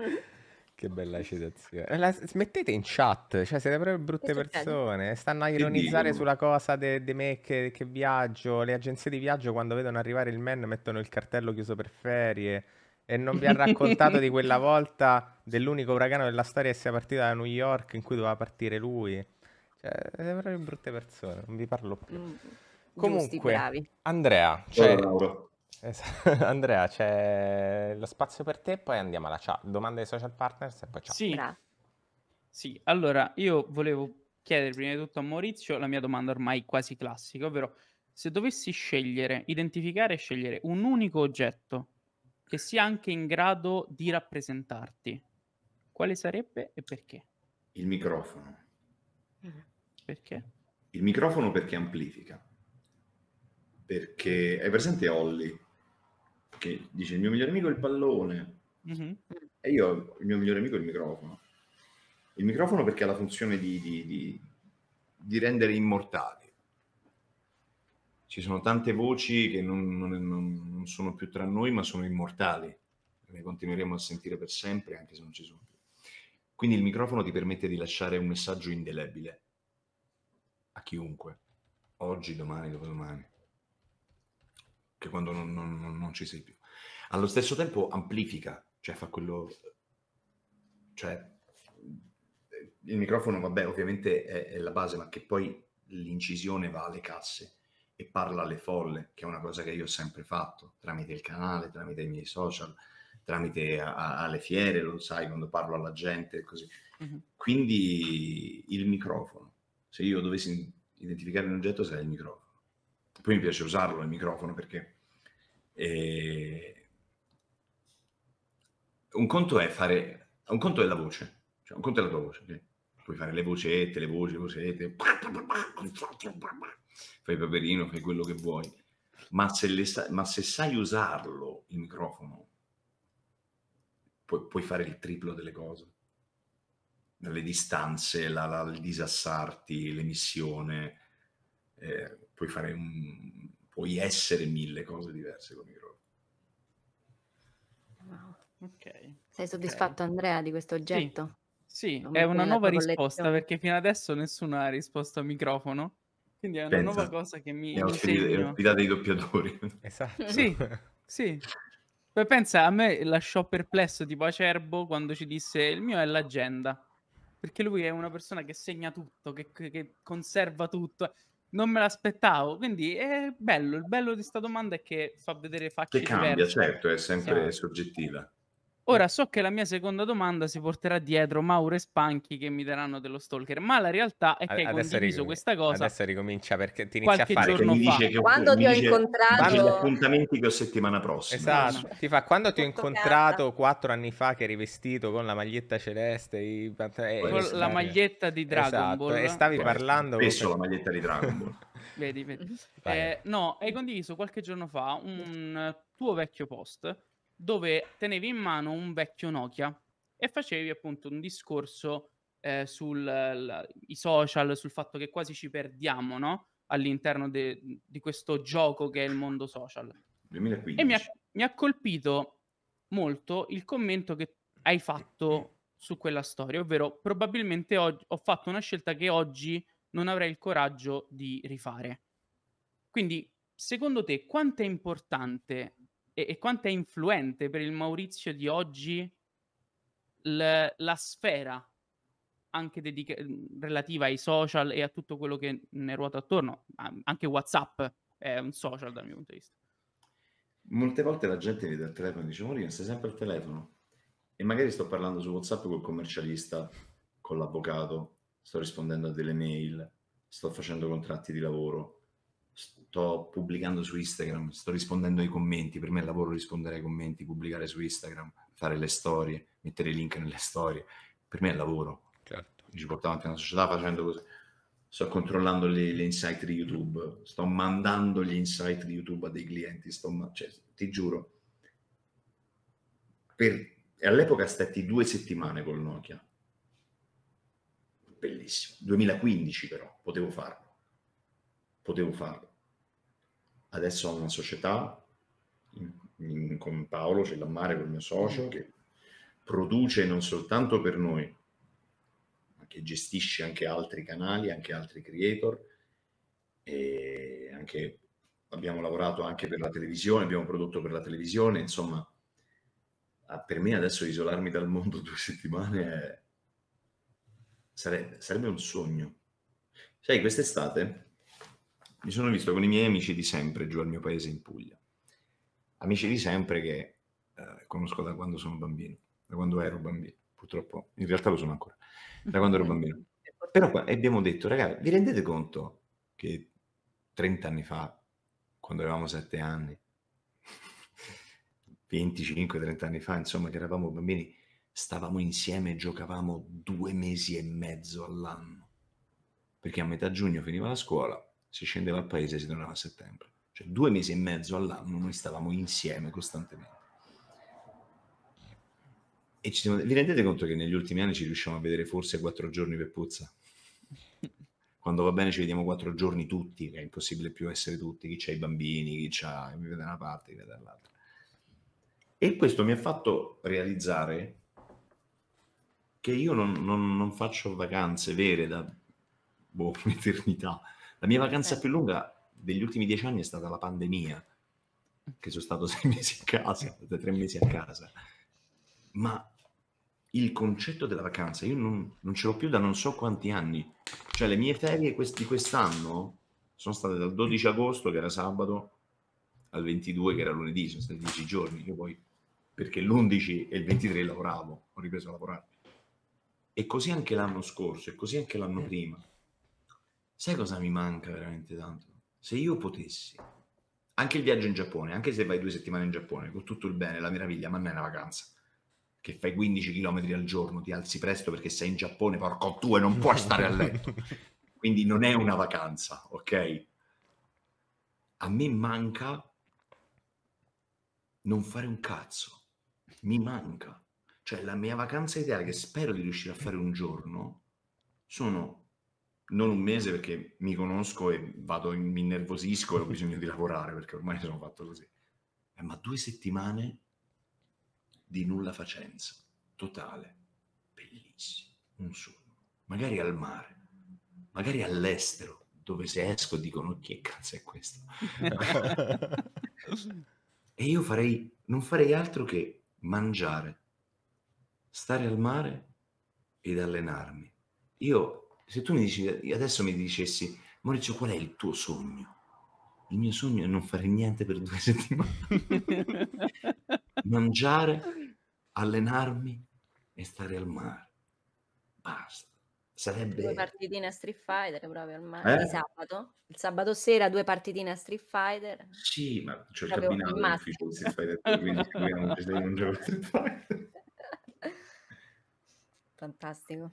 <laughs> che bella citazione. La, smettete in chat, cioè siete proprio brutte persone, eh, stanno a ironizzare sulla cosa di me che, che viaggio, le agenzie di viaggio quando vedono arrivare il men mettono il cartello chiuso per ferie e non vi ha raccontato di quella <laughs> volta dell'unico uragano della storia che sia partito da New York in cui doveva partire lui. Cioè, siete proprio brutte persone, non vi parlo più. Mm, Comunque, giusti, Andrea, c'è... Oh, <laughs> Andrea, c'è lo spazio per te, poi andiamo alla chat. Domande ai social partners e poi ciao. Sì. sì, allora io volevo chiedere prima di tutto a Maurizio la mia domanda ormai quasi classica, ovvero se dovessi scegliere, identificare e scegliere un unico oggetto che sia anche in grado di rappresentarti, quale sarebbe e perché? Il microfono. Mm-hmm. Perché? Il microfono perché amplifica. Perché hai presente Olli che dice il mio migliore amico è il pallone mm-hmm. e io il mio migliore amico è il microfono. Il microfono perché ha la funzione di, di, di, di rendere immortali ci sono tante voci che non, non, non, sono più tra noi, ma sono immortali. Le continueremo a sentire per sempre, anche se non ci sono più. Quindi il microfono ti permette di lasciare un messaggio indelebile a chiunque, oggi, domani, dopodomani, che quando non, non ci sei più. Allo stesso tempo amplifica, cioè fa quello... Cioè, il microfono, vabbè, ovviamente è, è la base, ma che poi l'incisione va alle casse e parla alle folle, che è una cosa che io ho sempre fatto tramite il canale, tramite i miei social, tramite a, a, alle fiere, lo sai, quando parlo alla gente e così. Uh-huh. Quindi il microfono, se io dovessi identificare un oggetto sarà il microfono. Poi mi piace usarlo il microfono perché eh, un conto è fare un conto è la voce, cioè un conto è la tua voce, okay? puoi fare le vocette, le voci, le vocette, fai il paperino, fai quello che vuoi, ma se, le, ma se sai usarlo il microfono, pu, puoi, fare il triplo delle cose, le distanze, la, la, il disassarti, l'emissione, eh, puoi fare un, puoi essere mille cose diverse con il microfono. Wow. Okay. Sei soddisfatto okay. Andrea di questo oggetto? Sì. Sì, è una nuova risposta perché fino adesso nessuno ha risposto a microfono. Quindi è una Pensa, nuova cosa che mi. È ospitata dei doppiatori. <laughs> Esatto. Sì, sì. pensa, a me lasciò perplesso tipo Acerbo quando ci disse il mio è l'agenda. Perché lui è una persona che segna tutto, che, che conserva tutto. Non me l'aspettavo, quindi è bello. Il bello di questa domanda è che fa vedere facce che cambia, diverse. certo, è sempre sì. soggettiva. Ora so che la mia seconda domanda si porterà dietro Mauro e Spanchi che mi daranno dello stalker, ma la realtà è che adesso hai condiviso ricomin- questa cosa. Adesso ricomincia perché ti inizia a fare giorno mi dice che quando ti ho incontrato gli appuntamenti che ho settimana prossima. Esatto, ti fa quando ti ho incontrato quattro anni fa che eri vestito con la maglietta celeste i... Eh, con eh, la maglietta di Dragon esatto. Ball e stavi Beh, parlando spesso con... la maglietta di Dragon Ball. <laughs> vedi, vedi. Eh, no, hai condiviso qualche giorno fa un tuo vecchio post dove tenevi in mano un vecchio Nokia e facevi appunto un discorso eh, sui social, sul fatto che quasi ci perdiamo no? all'interno de- di questo gioco che è il mondo social. 2015. E mi ha, mi ha colpito molto il commento che hai fatto su quella storia, ovvero probabilmente ho, ho fatto una scelta che oggi non avrei il coraggio di rifare. Quindi, secondo te, quanto è importante e, e quanto è influente per il Maurizio di oggi l- la sfera anche dedica- mm, relativa ai social e a tutto quello che ne ruota attorno, anche WhatsApp è un social dal mio punto di vista. Molte volte la gente vede il telefono e dice: Maurizio sei sempre al telefono. E magari sto parlando su WhatsApp col commercialista, con l'avvocato, sto rispondendo a delle mail, sto facendo contratti di lavoro sto pubblicando su Instagram, sto rispondendo ai commenti, per me è lavoro rispondere ai commenti, pubblicare su Instagram, fare le storie, mettere i link nelle storie, per me è lavoro. Certo. Ci portiamo avanti una società facendo così. Sto controllando le, le, insight di YouTube, sto mandando gli insight di YouTube a dei clienti, sto, cioè, ti giuro. Per, all'epoca stetti due settimane con Nokia. Bellissimo. 2015 però, potevo farlo. Potevo farlo adesso ho una società in, in, con Paolo Cellammare, il mio socio, mm. che produce non soltanto per noi, ma che gestisce anche altri canali, anche altri creator, e anche, abbiamo lavorato anche per la televisione, abbiamo prodotto per la televisione, insomma, per me adesso isolarmi dal mondo <laughs> due settimane è, sarebbe, sarebbe un sogno. Sai, quest'estate mi sono visto con i miei amici di sempre giù al mio paese in Puglia. Amici di sempre che eh, conosco da quando sono bambino, da quando ero bambino, purtroppo, in realtà lo sono ancora, da quando ero <laughs> eh, bambino. Però abbiamo detto, ragazzi, vi rendete conto che 30 anni fa, quando avevamo 7 anni, 25-30 <laughs> anni fa, insomma, che eravamo bambini, stavamo insieme e giocavamo due mesi e mezzo all'anno. Perché a metà giugno finiva la scuola, si scendeva al paese e si tornava a settembre. Cioè due mesi e mezzo all'anno noi stavamo insieme costantemente. E ci siamo... vi rendete conto che negli ultimi anni ci riusciamo a vedere forse quattro giorni per puzza? <laughs> Quando va bene ci vediamo quattro giorni tutti, che è impossibile più essere tutti, chi c'ha i bambini, chi c'ha, mi vede da una parte, chi vede dall'altra. E questo mi ha fatto realizzare che io non, non, non faccio vacanze vere da boh, <laughs> un'eternità la mia vacanza certo. più lunga degli ultimi dieci anni è stata la pandemia, che sono stato <laughs> sei mesi a casa, tre mesi a casa. Ma il concetto della vacanza io non, non ce l'ho più da non so quanti anni. Cioè le mie ferie quest- di quest'anno sono state dal 12 agosto, che era sabato, al 22, che era lunedì, sono stati dieci giorni. Io poi, perché l'11 e il 23 lavoravo, ho ripreso a lavorare. E così anche l'anno scorso, e così anche l'anno prima. Sai cosa mi manca veramente tanto? Se io potessi, anche il viaggio in Giappone, anche se vai due settimane in Giappone, con tutto il bene, la meraviglia, ma non è una vacanza. Che fai 15 km al giorno, ti alzi presto perché sei in Giappone, porco tu e non puoi stare a letto. <laughs> Quindi non è una vacanza, ok? A me manca non fare un cazzo. Mi manca. Cioè la mia vacanza ideale che spero di riuscire a fare un giorno sono non un mese perché mi conosco e vado, mi innervosisco e ho bisogno di lavorare perché ormai sono fatto così. Eh, ma due settimane di nulla facenza, totale, bellissimo, un sogno. Magari al mare, magari all'estero, dove se esco dicono che cazzo è questo. <laughs> e io farei, non farei altro che mangiare, stare al mare ed allenarmi. Io se tu mi dici, adesso mi dicessi, Maurizio, qual è il tuo sogno? Il mio sogno è non fare niente per due <laughs> settimane, mangiare, allenarmi e stare al mare. Basta. Sarebbe... Due partitine a Street Fighter proprio al mare, eh? il sabato. Il sabato sera due partitine a Street Fighter. Sì, ma c'è il cabinato di Street Fighter, quindi non ci un gioco Street Fighter. Fantastico.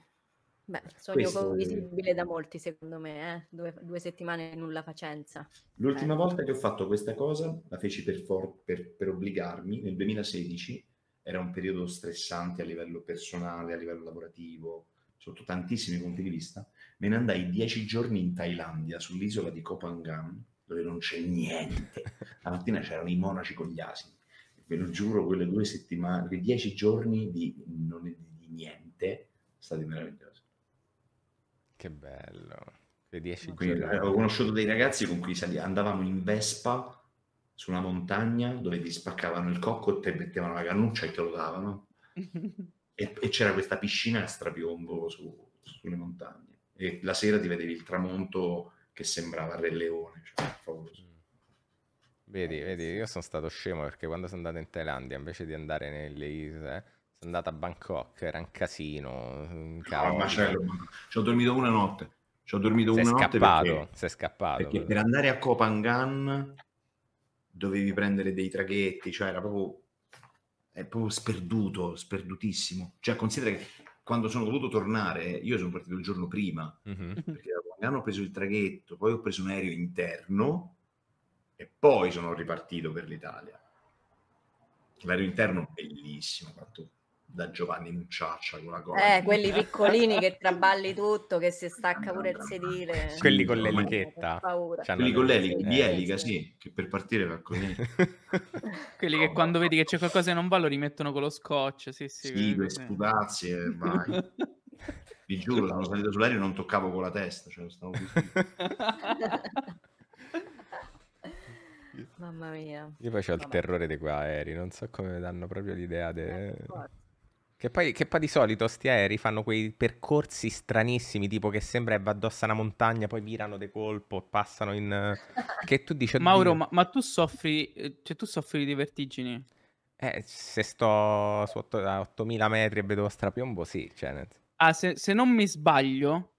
Beh, sogno Questo... visibile da molti, secondo me, eh? due, due, settimane di nulla facenza. L'ultima eh. volta che ho fatto questa cosa la feci per, for- per, per, obbligarmi, nel 2016, era un periodo stressante a livello personale, a livello lavorativo, sotto tantissimi punti di vista, me ne andai dieci giorni in Thailandia, sull'isola di Koh Phangan, dove non c'è niente. <laughs> La mattina c'erano i monaci con gli asini. Ve lo giuro, quelle due settimane, quei dieci giorni di, non, di niente, stati meravigliosi. Che bello. Che 10 giorni. ho conosciuto dei ragazzi con cui andavamo in Vespa su una montagna dove ti spaccavano il cocco e te mettevano la cannuccia e te lo davano. <laughs> e, e, c'era questa piscina a strapiombo su, sulle montagne. E la sera ti vedevi il tramonto che sembrava Re Leone, cioè, favoloso. Vedi, vedi, io sono stato scemo perché quando sono andato in Thailandia, invece di andare nelle isole, sono andato a Bangkok, era un casino. Un ah, cavolo. No, macello, ci ho dormito una notte. Ci ho dormito sei una scappato, notte perché, sei scappato. Perché per andare a Copangan dovevi prendere dei traghetti, cioè era proprio, proprio sperduto, sperdutissimo. Cioè considera che quando sono voluto tornare, io sono partito il giorno prima, mm-hmm. perché da Copangan ho preso il traghetto, poi ho preso un aereo interno e poi sono ripartito per l'Italia. L'aereo interno bellissimo, quanto da Giovanni Mucciaccia con la gola. Eh, quelli piccolini che <laughs> traballi tutto, che si stacca pure il sedile. Sì, quelli con l'elichetta. Quelli con l'elica, di elica, sì, che per partire va così. <laughs> quelli che quando vedi che c'è qualcosa che non va lo rimettono con lo scotch, sì, sì. Sì, per sputazzie, vai. Vi giuro, sono salito sull'aereo e non toccavo con la testa, cioè stavo così. <laughs> Mamma mia. Io poi ho il terrore di qua aerei, non so come danno proprio l'idea de... Eh, che poi, che poi, di solito sti aerei fanno quei percorsi stranissimi, tipo che sembra che va addosso a una montagna, poi virano de colpo, passano in... <laughs> Che tu dici... Mauro, ma, ma, tu soffri... Eh, cioè tu soffri di vertigini? Eh, se sto sotto 8, a 8000 metri e vedo lo strapiombo, sì, cioè... Ah, se, se, non mi sbaglio,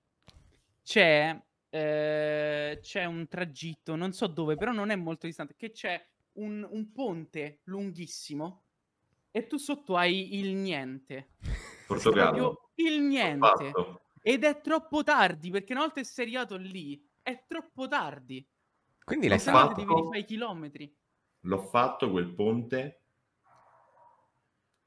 c'è... Eh, c'è un tragitto, non so dove, però non è molto distante, che c'è un, un ponte lunghissimo e tu sotto hai il niente. Portogallo. Il niente. Ed è troppo tardi, perché una volta esseriato lì, è troppo tardi. Quindi l'hai fatto? Devi rifare i chilometri. L'ho fatto quel ponte.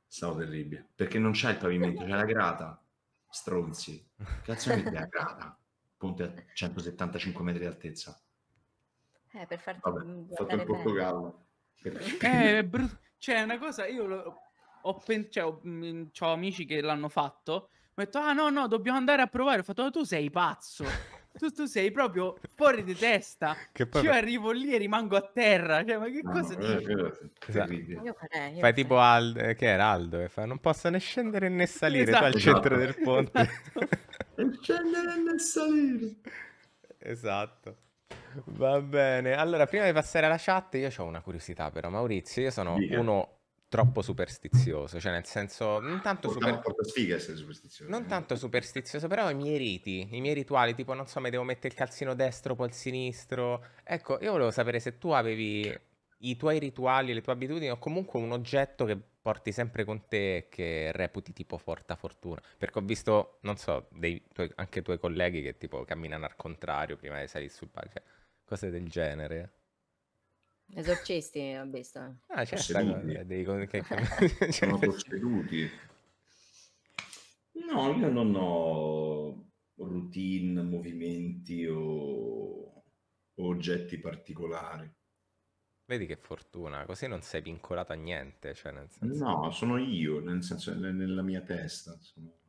Stavo terribile. Perché non c'è il pavimento, c'è la grata. Stronzi. Cazzo mi la grata. Ponte a 175 metri di altezza. Eh, per farti Vabbè, ho mm, fatto il Portogallo. Eh, è brutto. Cioè, una cosa, io lo, ho, pensato cioè, ho, mm, ho amici che l'hanno fatto, ho detto, ah no, no, dobbiamo andare a provare. Ho fatto, tu sei pazzo. Tu, tu, sei proprio fuori di testa. <laughs> Che poi... Cioè, io arrivo lì e rimango a terra. Cioè, ma che no, cosa no, dici? Esatto. Io farei, Fai tipo Aldo, eh, che era Aldo, e eh, fa, non posso né scendere né salire esatto. al centro no. del ponte. Esatto. né <laughs> scendere né salire. Esatto. Va bene, allora prima di passare alla chat io ho una curiosità però Maurizio, io sono Dica. uno troppo superstizioso, cioè nel senso non tanto, super... non eh. tanto superstizioso, però i miei riti, i miei rituali, tipo non so, mi devo mettere il calzino destro, poi il sinistro. Ecco, io volevo sapere se tu avevi i tuoi rituali, le tue abitudini o comunque un oggetto che porti sempre con te e che reputi tipo porta fortuna, perché ho visto, non so, dei tuoi, anche tuoi colleghi che tipo camminano al contrario prima di salire sul palco. Cioè, cose del genere. Esorcisti, ho visto. Ah, certo, dei... <laughs> sono <laughs> posseduti. No, io non ho routine, movimenti o, o oggetti particolari. Vedi che fortuna, così non sei vincolato a niente. Cioè senso... No, sono io, nel senso, nella mia testa. Sono...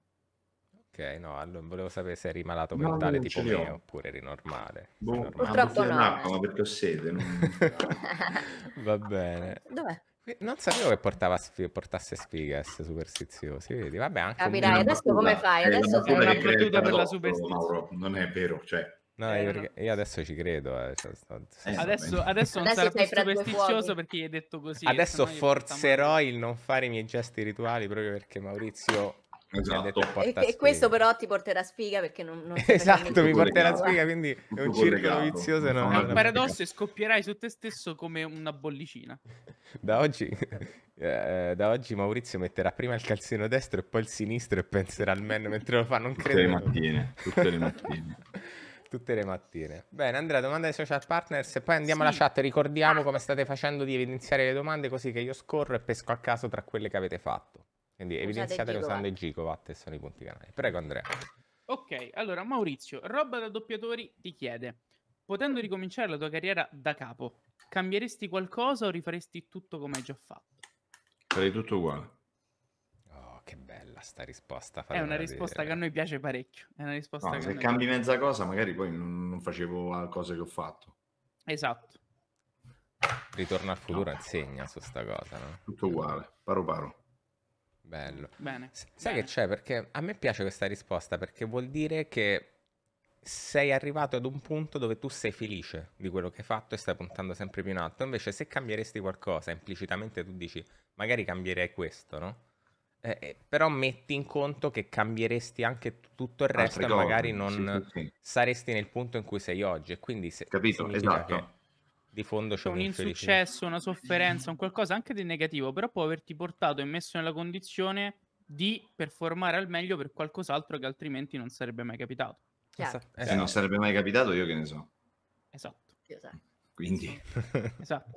Ok, no, allora volevo sapere se eri malato no, mentale tipo me oppure eri normale. Boh, normale. Purtroppo no. l'acqua perché ho sete. non- <laughs> Va bene. Dov'è? Non sapevo che portava portasse sfiga essere superstiziosi, vedi? Vabbè, anche Capirai, adesso battuta- come fai? Adesso battuta sei- Una battuta per la paradosso, superstizione. non è vero, cioè... No, io, Eh, perché- io adesso ci credo. eh, cioè, sto- Eh, va Adesso, adesso non Adesso sarà più superstizioso perché gli hai detto così. adesso forzerò il non fare i miei gesti rituali proprio perché Maurizio esatto. E, e questo però ti porterà sfiga perché non, non <laughs> esatto, mi porterà sfiga, eh. quindi è un circolo vizioso. No, eh, è un paradosso e scoppierai su te stesso come una bollicina. <laughs> Da oggi, <laughs> eh, da oggi Maurizio metterà prima il calzino destro e poi il sinistro e penserà al men mentre lo fa, non tutte Le mattine, tutte le mattine. tutte le mattine. Bene, Andrea, domanda ai social partners e poi andiamo sì. alla chat. Ricordiamo ah. come state facendo di evidenziare le domande così che io scorro e pesco a caso tra quelle che avete fatto. Quindi usate evidenziatele Gigowatt. usando i gigawatt e sono i punti canali. Prego Andrea. Ok, allora Maurizio, roba da doppiatori ti chiede, potendo ricominciare la tua carriera da capo, cambieresti qualcosa o rifaresti tutto come hai già fatto? Farei tutto uguale. Oh, che bella sta risposta. È una risposta vedere. che a noi piace parecchio. È una risposta no, se cambi piace. mezza cosa, magari poi non, non facevo la cosa che ho fatto. Esatto. Ritorno al futuro no. insegna su sta cosa, no? Tutto uguale, paro paro. Bello. Bene. S- sai Bene. che c'è? Perché a me piace questa risposta perché vuol dire che sei arrivato ad un punto dove tu sei felice di quello che hai fatto e stai puntando sempre più in alto. Invece se cambieresti qualcosa, implicitamente tu dici magari cambierei questo, no? Eh, eh però metti in conto che cambieresti anche tutto il resto e magari non sì, sì, sì. saresti nel punto in cui sei oggi. E quindi se, Capito, esatto di fondo c'è cioè, un, insuccesso, una sofferenza, un qualcosa anche di negativo, però può averti portato e messo nella condizione di performare al meglio per qualcos'altro che altrimenti non sarebbe mai capitato. Esatto. Eh, se cioè, non sarebbe mai capitato, io che ne so. Esatto. esatto. Quindi... <laughs> Esatto.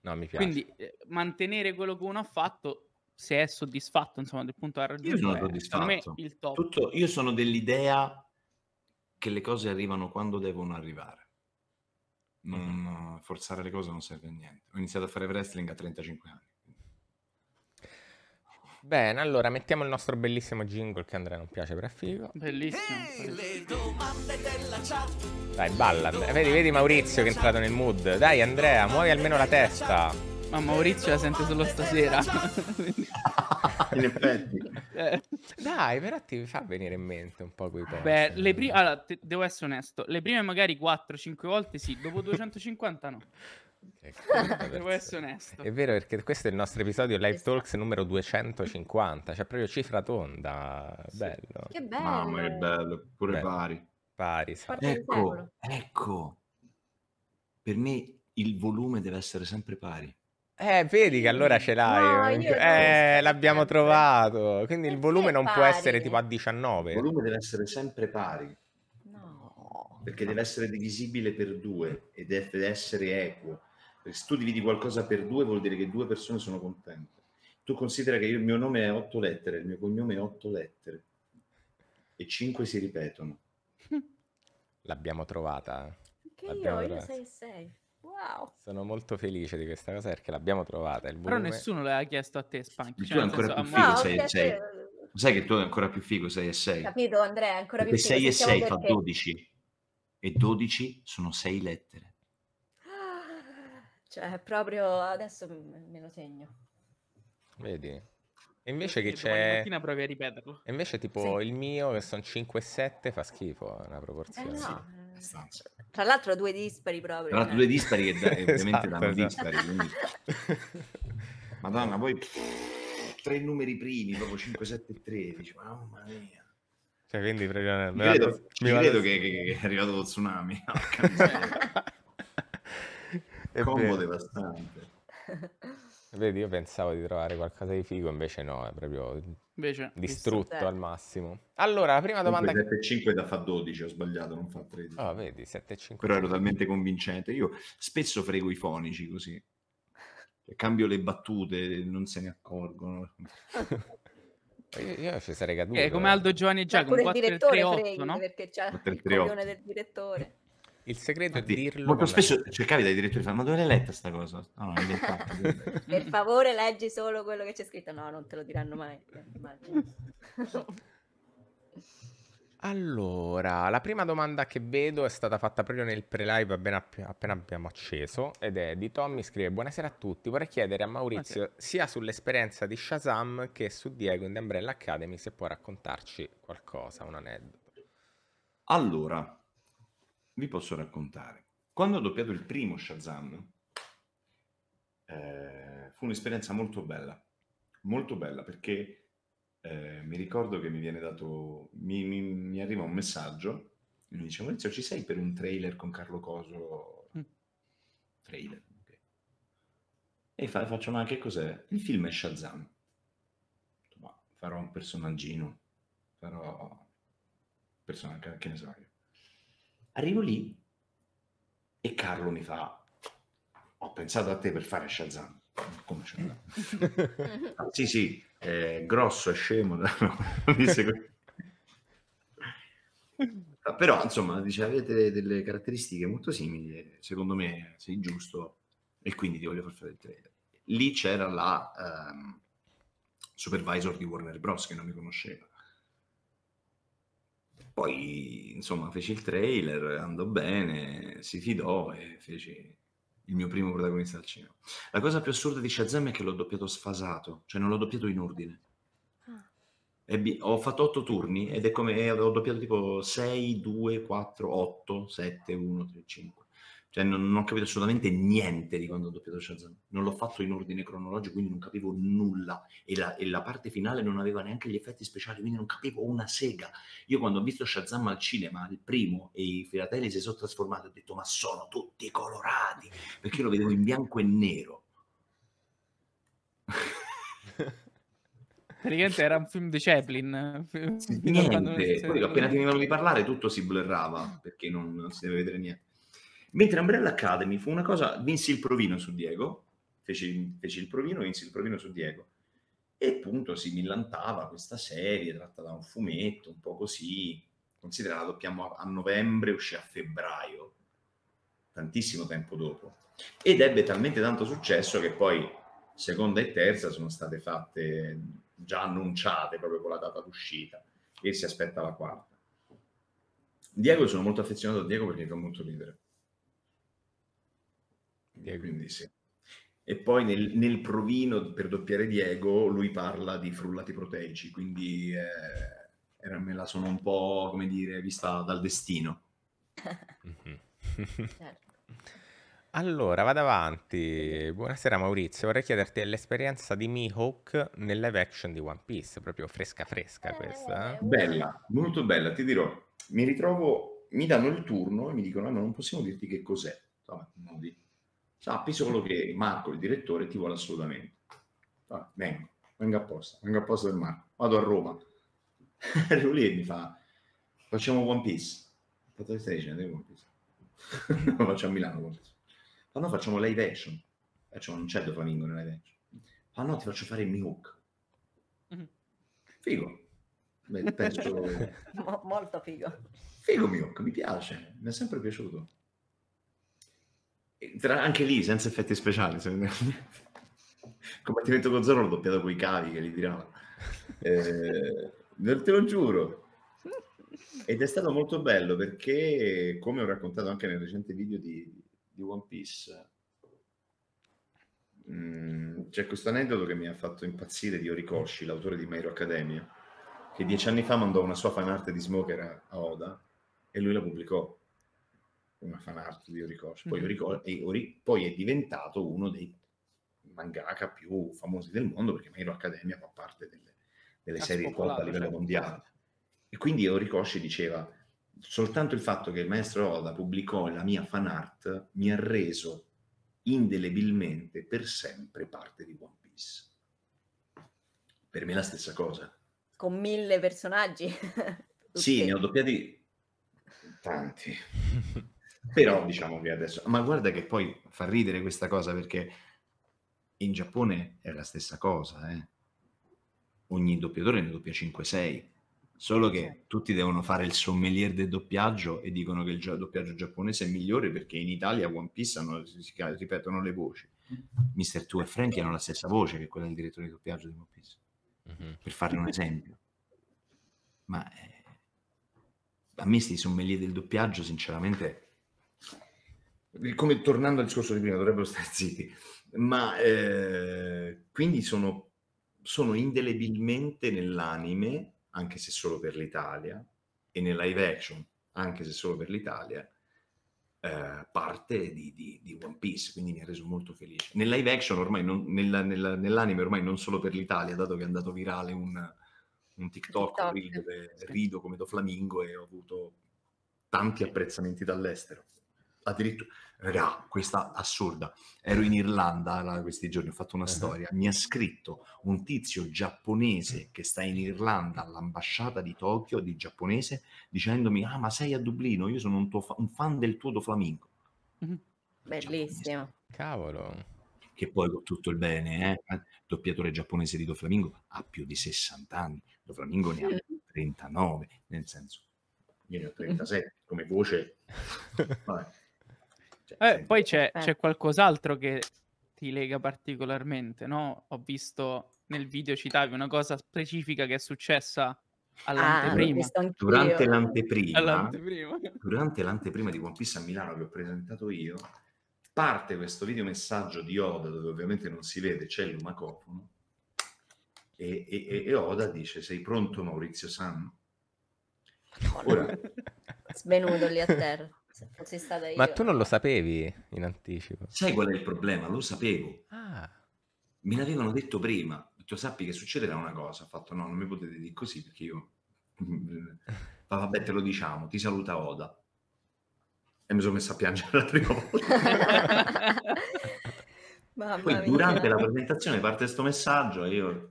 no, mi piace. Quindi eh, mantenere quello che uno ha fatto, se è soddisfatto, insomma, del punto da raggiungere, io sono soddisfatto. È, il top. Tutto, io sono dell'idea che le cose arrivano quando devono arrivare non, mm-hmm. forzare le cose non serve a niente. Ho iniziato a fare wrestling a 35 anni. Bene, allora mettiamo il nostro bellissimo jingle che Andrea non piace per affigo. Bellissimo. Dai, balla. Vedi, vedi Maurizio che è entrato nel mood. Dai Andrea, muovi almeno la testa. Ma Maurizio la sente solo stasera. in effetti. <laughs> Eh. Dai, però ti fa venire in mente un po' quei posti. Beh, le prime... Allora, te- devo essere onesto. Le prime magari 4-5 volte sì, dopo 250 no. <laughs> Devo essere onesto. È vero, perché questo è il nostro episodio Live Talks numero 250, cioè proprio cifra tonda. Sì. Bello. Che bello. Mamma, che bello. Pure bello. pari. Pari, sì. Ecco, ecco. Per me il volume deve essere sempre pari. Eh, vedi che allora ce l'hai. No, eh, eh l'abbiamo sempre. trovato. Quindi Perché il volume non pari? può essere tipo a 19. Il volume deve essere sempre pari. No. Perché deve essere divisibile per due e deve essere equo. Perché se tu dividi qualcosa per due vuol dire che due persone sono contente. Tu considera che io, il mio nome è otto lettere, il mio cognome è otto lettere. E cinque si ripetono. L'abbiamo trovata. Eh. Che io, trovata. io sei sei. Wow. Sono molto felice di questa cosa perché l'abbiamo trovata. Il Però nessuno l'aveva chiesto a te, Spanky. Cioè, tu ancora più figo no, sei, 6. Sai che tu è ancora più figo 6 e 6. Capito, Andrea, è ancora perché più figo. 6 e 6 fa 12 e 12 sono 6 lettere. Ah, cioè, proprio adesso me lo segno. Vedi? E invece che c'è... provi a ripeterlo. E invece tipo sì. il mio, che sono 5 e 7, fa schifo una eh, proporzione. Eh no. Sì. Tra l'altro due dispari proprio. Tra l'altro cioè. due dispari che <laughs> da, esatto, danno esatto. dispari. Quindi... <laughs> Madonna, poi tre numeri primi, proprio 5, 7, 13, mamma mia. Cioè, quindi praticamente... Eh, mi credo, vado, mi credo che, che, è arrivato lo tsunami. <laughs> Combo devastante. Vedi, io pensavo di trovare qualcosa di figo, invece no, è proprio invece, distrutto eh. al massimo. Allora, la prima domanda... 7,5 da fa 12, ho sbagliato, non fa 13. Ah, oh, vedi, 7,5. Però ero talmente convincente. Io spesso frego i fonici così. Cioè, cambio le battute, non se ne accorgono. <laughs> Io, io, ci sarei caduto. È eh, come eh. Aldo Giovanni e Giacomo, 4 il 3, no? Perché c'è il coglione del direttore. Il segreto Infatti, è dirlo. Molto come... spesso cercavi dai direttori ma dove l'hai letta sta cosa? No, <laughs> per favore, leggi solo quello che c'è scritto. No, non te lo diranno mai. allora, la prima domanda che vedo è stata fatta proprio nel pre-live appena, appena abbiamo acceso ed è di Tommy scrive Buonasera a tutti, vorrei chiedere a Maurizio okay. sia sull'esperienza di Shazam che su Diego in The Umbrella Academy se può raccontarci qualcosa, un aneddoto. Allora, vi posso raccontare. Quando ho doppiato il primo Shazam, eh, fu un'esperienza molto bella, molto bella perché eh, mi ricordo che mi viene dato, mi, mi, mi arriva un messaggio e mi dice Maurizio ci sei per un trailer con Carlo Coso? Mm. Trailer, ok. E fa, faccio ma che cos'è? Il film è Shazam. farò un personaggino, farò personaggio, che ne so, Arrivo lì e Carlo mi fa, ho pensato a te per fare Shazam. Come ce <laughs> sì, sì, eh, grosso e scemo. <laughs> Però, insomma, dice, avete delle caratteristiche molto simili, secondo me sei giusto e quindi ti voglio far fare il trailer. Lì c'era la um, supervisor di Warner Bros. che non mi conosceva poi, insomma, feci il trailer, andò bene, si fidò e feci il mio primo protagonista al cinema. La cosa più assurda di Shazam è che l'ho doppiato sfasato, cioè non l'ho doppiato in ordine. Ah. Ebbi, ho fatto otto turni ed è come eh, ho doppiato tipo 6, 2, 4, 8, 7, 1, 3, 5. Cioè, non, non, ho capito assolutamente niente di quando ho doppiato Shazam. Non l'ho fatto in ordine cronologico, quindi non capivo nulla. E la, e la, parte finale non aveva neanche gli effetti speciali, quindi non capivo una sega. Io quando ho visto Shazam al cinema, il primo, e i fratelli si sono trasformati, ho detto, ma sono tutti colorati, perché lo vedevo in bianco e nero. <laughs> Praticamente era un film di Chaplin. <laughs> niente, quando... poi appena finivano di parlare tutto si blurrava, perché non, non si deve vedere niente. Mentre Umbrella Academy fu una cosa, vinsi il provino su Diego, feci, feci il provino, vinsi il provino su Diego. E appunto si millantava questa serie tratta da un fumetto, un po' così. considerata doppiamo a, a novembre, uscì a febbraio, tantissimo tempo dopo. Ed ebbe talmente tanto successo che poi seconda e terza sono state fatte già annunciate proprio con la data d'uscita e si aspetta la quarta. Diego, sono molto affezionato a Diego perché fa molto ridere. Diego. Quindi sì. E poi nel, nel, provino per doppiare Diego lui parla di frullati proteici, quindi eh, era, me la sono un po', come dire, vista dal destino. Mhm. <laughs> Certo. Allora, vado avanti. Buonasera Maurizio, vorrei chiederti l'esperienza di Mihawk nel live action di One Piece, proprio fresca fresca eh, questa. Bella, molto bella, ti dirò. Mi ritrovo, mi danno il turno e mi dicono ah, ma non possiamo dirti che cos'è. No, non dico Sappi solo che Marco, il direttore, ti vuole assolutamente. Ah, vengo, vengo apposta, vengo apposta per Marco. Vado a Roma. Lui <laughs> lì mi fa, facciamo One Piece. Fatto stai dicendo One Piece? <laughs> Lo faccio a Milano One Piece. Ma no, facciamo live action. Facciamo, eh, non c'è Doflamingo certo nella live action. Ma no, ti faccio fare il Mihawk. Mhm. Figo. Beh, penso... <laughs> Molto figo. Figo Mihawk, mi piace, mi è sempre piaciuto. Tra, anche lì, senza effetti speciali, se <laughs> combattimento con Zoro l'ho doppiato con i cavi che li tiravano. Eh, te lo giuro. Ed è stato molto bello perché, come ho raccontato anche nel recente video di, di One Piece, mm, c'è questo aneddoto che mi ha fatto impazzire di Oricosci, l'autore di Mairo Academia, che dieci anni fa mandò una sua fanarte di Smoker a Oda e lui la pubblicò una fan art di Horikoshi. Poi, mm-hmm. poi è diventato uno dei mangaka più famosi del mondo perché My Hero Academia fa parte delle, delle serie top a livello cioè, mondiale. E quindi Horikoshi diceva soltanto il fatto che il maestro Oda pubblicò la mia fan art mi ha reso indelebilmente per sempre parte di One Piece. Per me è la stessa cosa. Con mille personaggi. <laughs> sì, ne ho doppiati tanti. <laughs> Però diciamo che adesso... Ma guarda che poi fa ridere questa cosa perché in Giappone è la stessa cosa, eh? Ogni doppiatore ne doppia 5-6, solo che tutti devono fare il sommelier del doppiaggio e dicono che il doppiaggio giapponese è migliore perché in Italia One Piece hanno, si ripetono le voci. Mm-hmm. Mister Tu e Frankie hanno la stessa voce che quella del direttore di doppiaggio di One Piece, mm-hmm. per farne un esempio. Ma eh, a me sti sommelier del doppiaggio, sinceramente, come tornando al discorso di prima, dovrebbero stare zitti, ma eh, quindi sono, sono indelebilmente nell'anime, anche se solo per l'Italia, e nella live action, anche se solo per l'Italia, eh, parte di, di, di, One Piece, quindi mi ha reso molto felice. Nel live action ormai, non, nella, nella, nell'anime ormai non solo per l'Italia, dato che è andato virale un, un TikTok, TikTok. dove rido come do flamingo e ho avuto tanti apprezzamenti dall'estero addirittura raga, questa assurda. Ero in Irlanda questi giorni, ho fatto una uh-huh. storia. Mi ha scritto un tizio giapponese che sta in Irlanda all'ambasciata di Tokyo di giapponese dicendomi: Ah, ma sei a Dublino? Io sono un, tuo fa- un fan del tuo do flamingo. Uh-huh. Mm-hmm. Cioè, Bellissimo. Cavolo. Che poi con tutto il bene, eh? eh doppiatore giapponese di Do Flamingo ha più di 60 anni, Do Flamingo ne ha 39, nel senso, io ne ho 37 come voce. <laughs> Vabbè. Cioè, eh, poi c'è, c'è, qualcos'altro che ti lega particolarmente, no? Ho visto nel video citavi una cosa specifica che è successa all'anteprima. Ah, durante, l'anteprima, all'anteprima. durante l'anteprima di One Piece a Milano che ho presentato io, parte questo videomessaggio di Oda, dove ovviamente non si vede, c'è il lumacofono, e, e, e Oda dice sei pronto Maurizio San? Ora, svenuto lì a terra se stata io. Ma tu non lo sapevi in anticipo. Sai qual è il problema? Lo sapevo. Ah. Me l'avevano detto prima. Tu detto, sappi che succederà una cosa. Ho fatto, no, non mi potete dire così perché io... <laughs> Va, vabbè, te lo diciamo. Ti saluta Oda. E mi sono messo a piangere la prima volta. <laughs> Mamma Poi mia. durante la presentazione parte questo messaggio e io...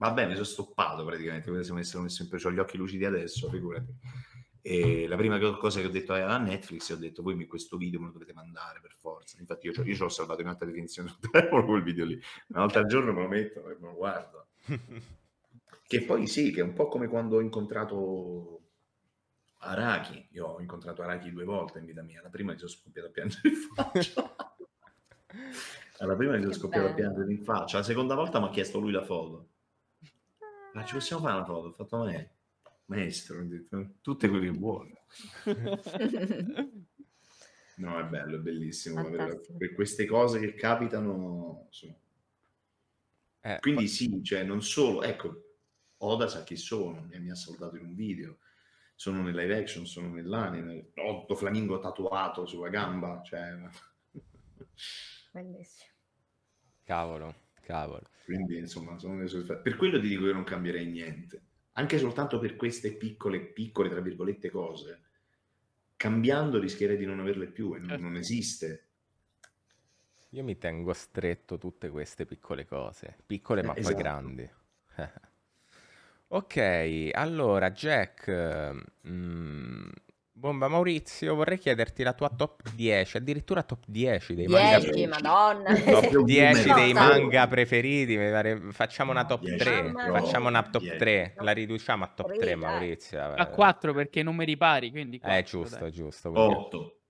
Vabbè, mi sono stoppato praticamente, come mi avessero messo in peso gli occhi lucidi adesso, figurati. E la prima cosa che ho detto eh, a Netflix è ho detto voi mi questo video me lo dovete mandare per forza. Infatti io, io ce l'ho salvato in un'altra definizione sul <laughs> telefono quel video lì. Un'altra giorno me lo metto e me lo guardo. <laughs> che poi sì, che è un po' come quando ho incontrato Araki. Io ho incontrato Araki due volte in vita mia. La prima gli sono scoppiato a piangere in faccia. Alla <laughs> prima gli sono scoppiato a piangere in faccia. La seconda volta mi ha chiesto lui la foto. Ma ah, ci possiamo fare una foto? Ho fatto me maestro, tutte quelle che vuole. <laughs> no, è bello, è bellissimo. Per queste cose che capitano. Sono... Eh, Quindi poi... sì, cioè non solo, ecco, Oda sa chi sono, mi ha salutato in un video, sono nel live action, sono nell'anime, il Flamingo tatuato sulla gamba, cioè... Bellissimo. Cavolo, cavolo. Quindi insomma, sono le sue... Per quello ti dico che non cambierei niente anche soltanto per queste piccole, piccole, tra virgolette, cose, cambiando rischierei di non averle più e non, certo. non esiste. Io mi tengo stretto tutte queste piccole cose, piccole eh, ma esatto. poi grandi. <laughs> ok, allora Jack, mh, mm, Bomba Maurizio, vorrei chiederti la tua top 10, addirittura top 10 dei 10, <laughs> manga preferiti. madonna. Top 10 dei manga preferiti, facciamo una top 3, facciamo una top 3, la riduciamo a top 3 eh. Maurizio. A 4 perché non mi ripari, quindi 4, Eh, giusto, dai. giusto. 8.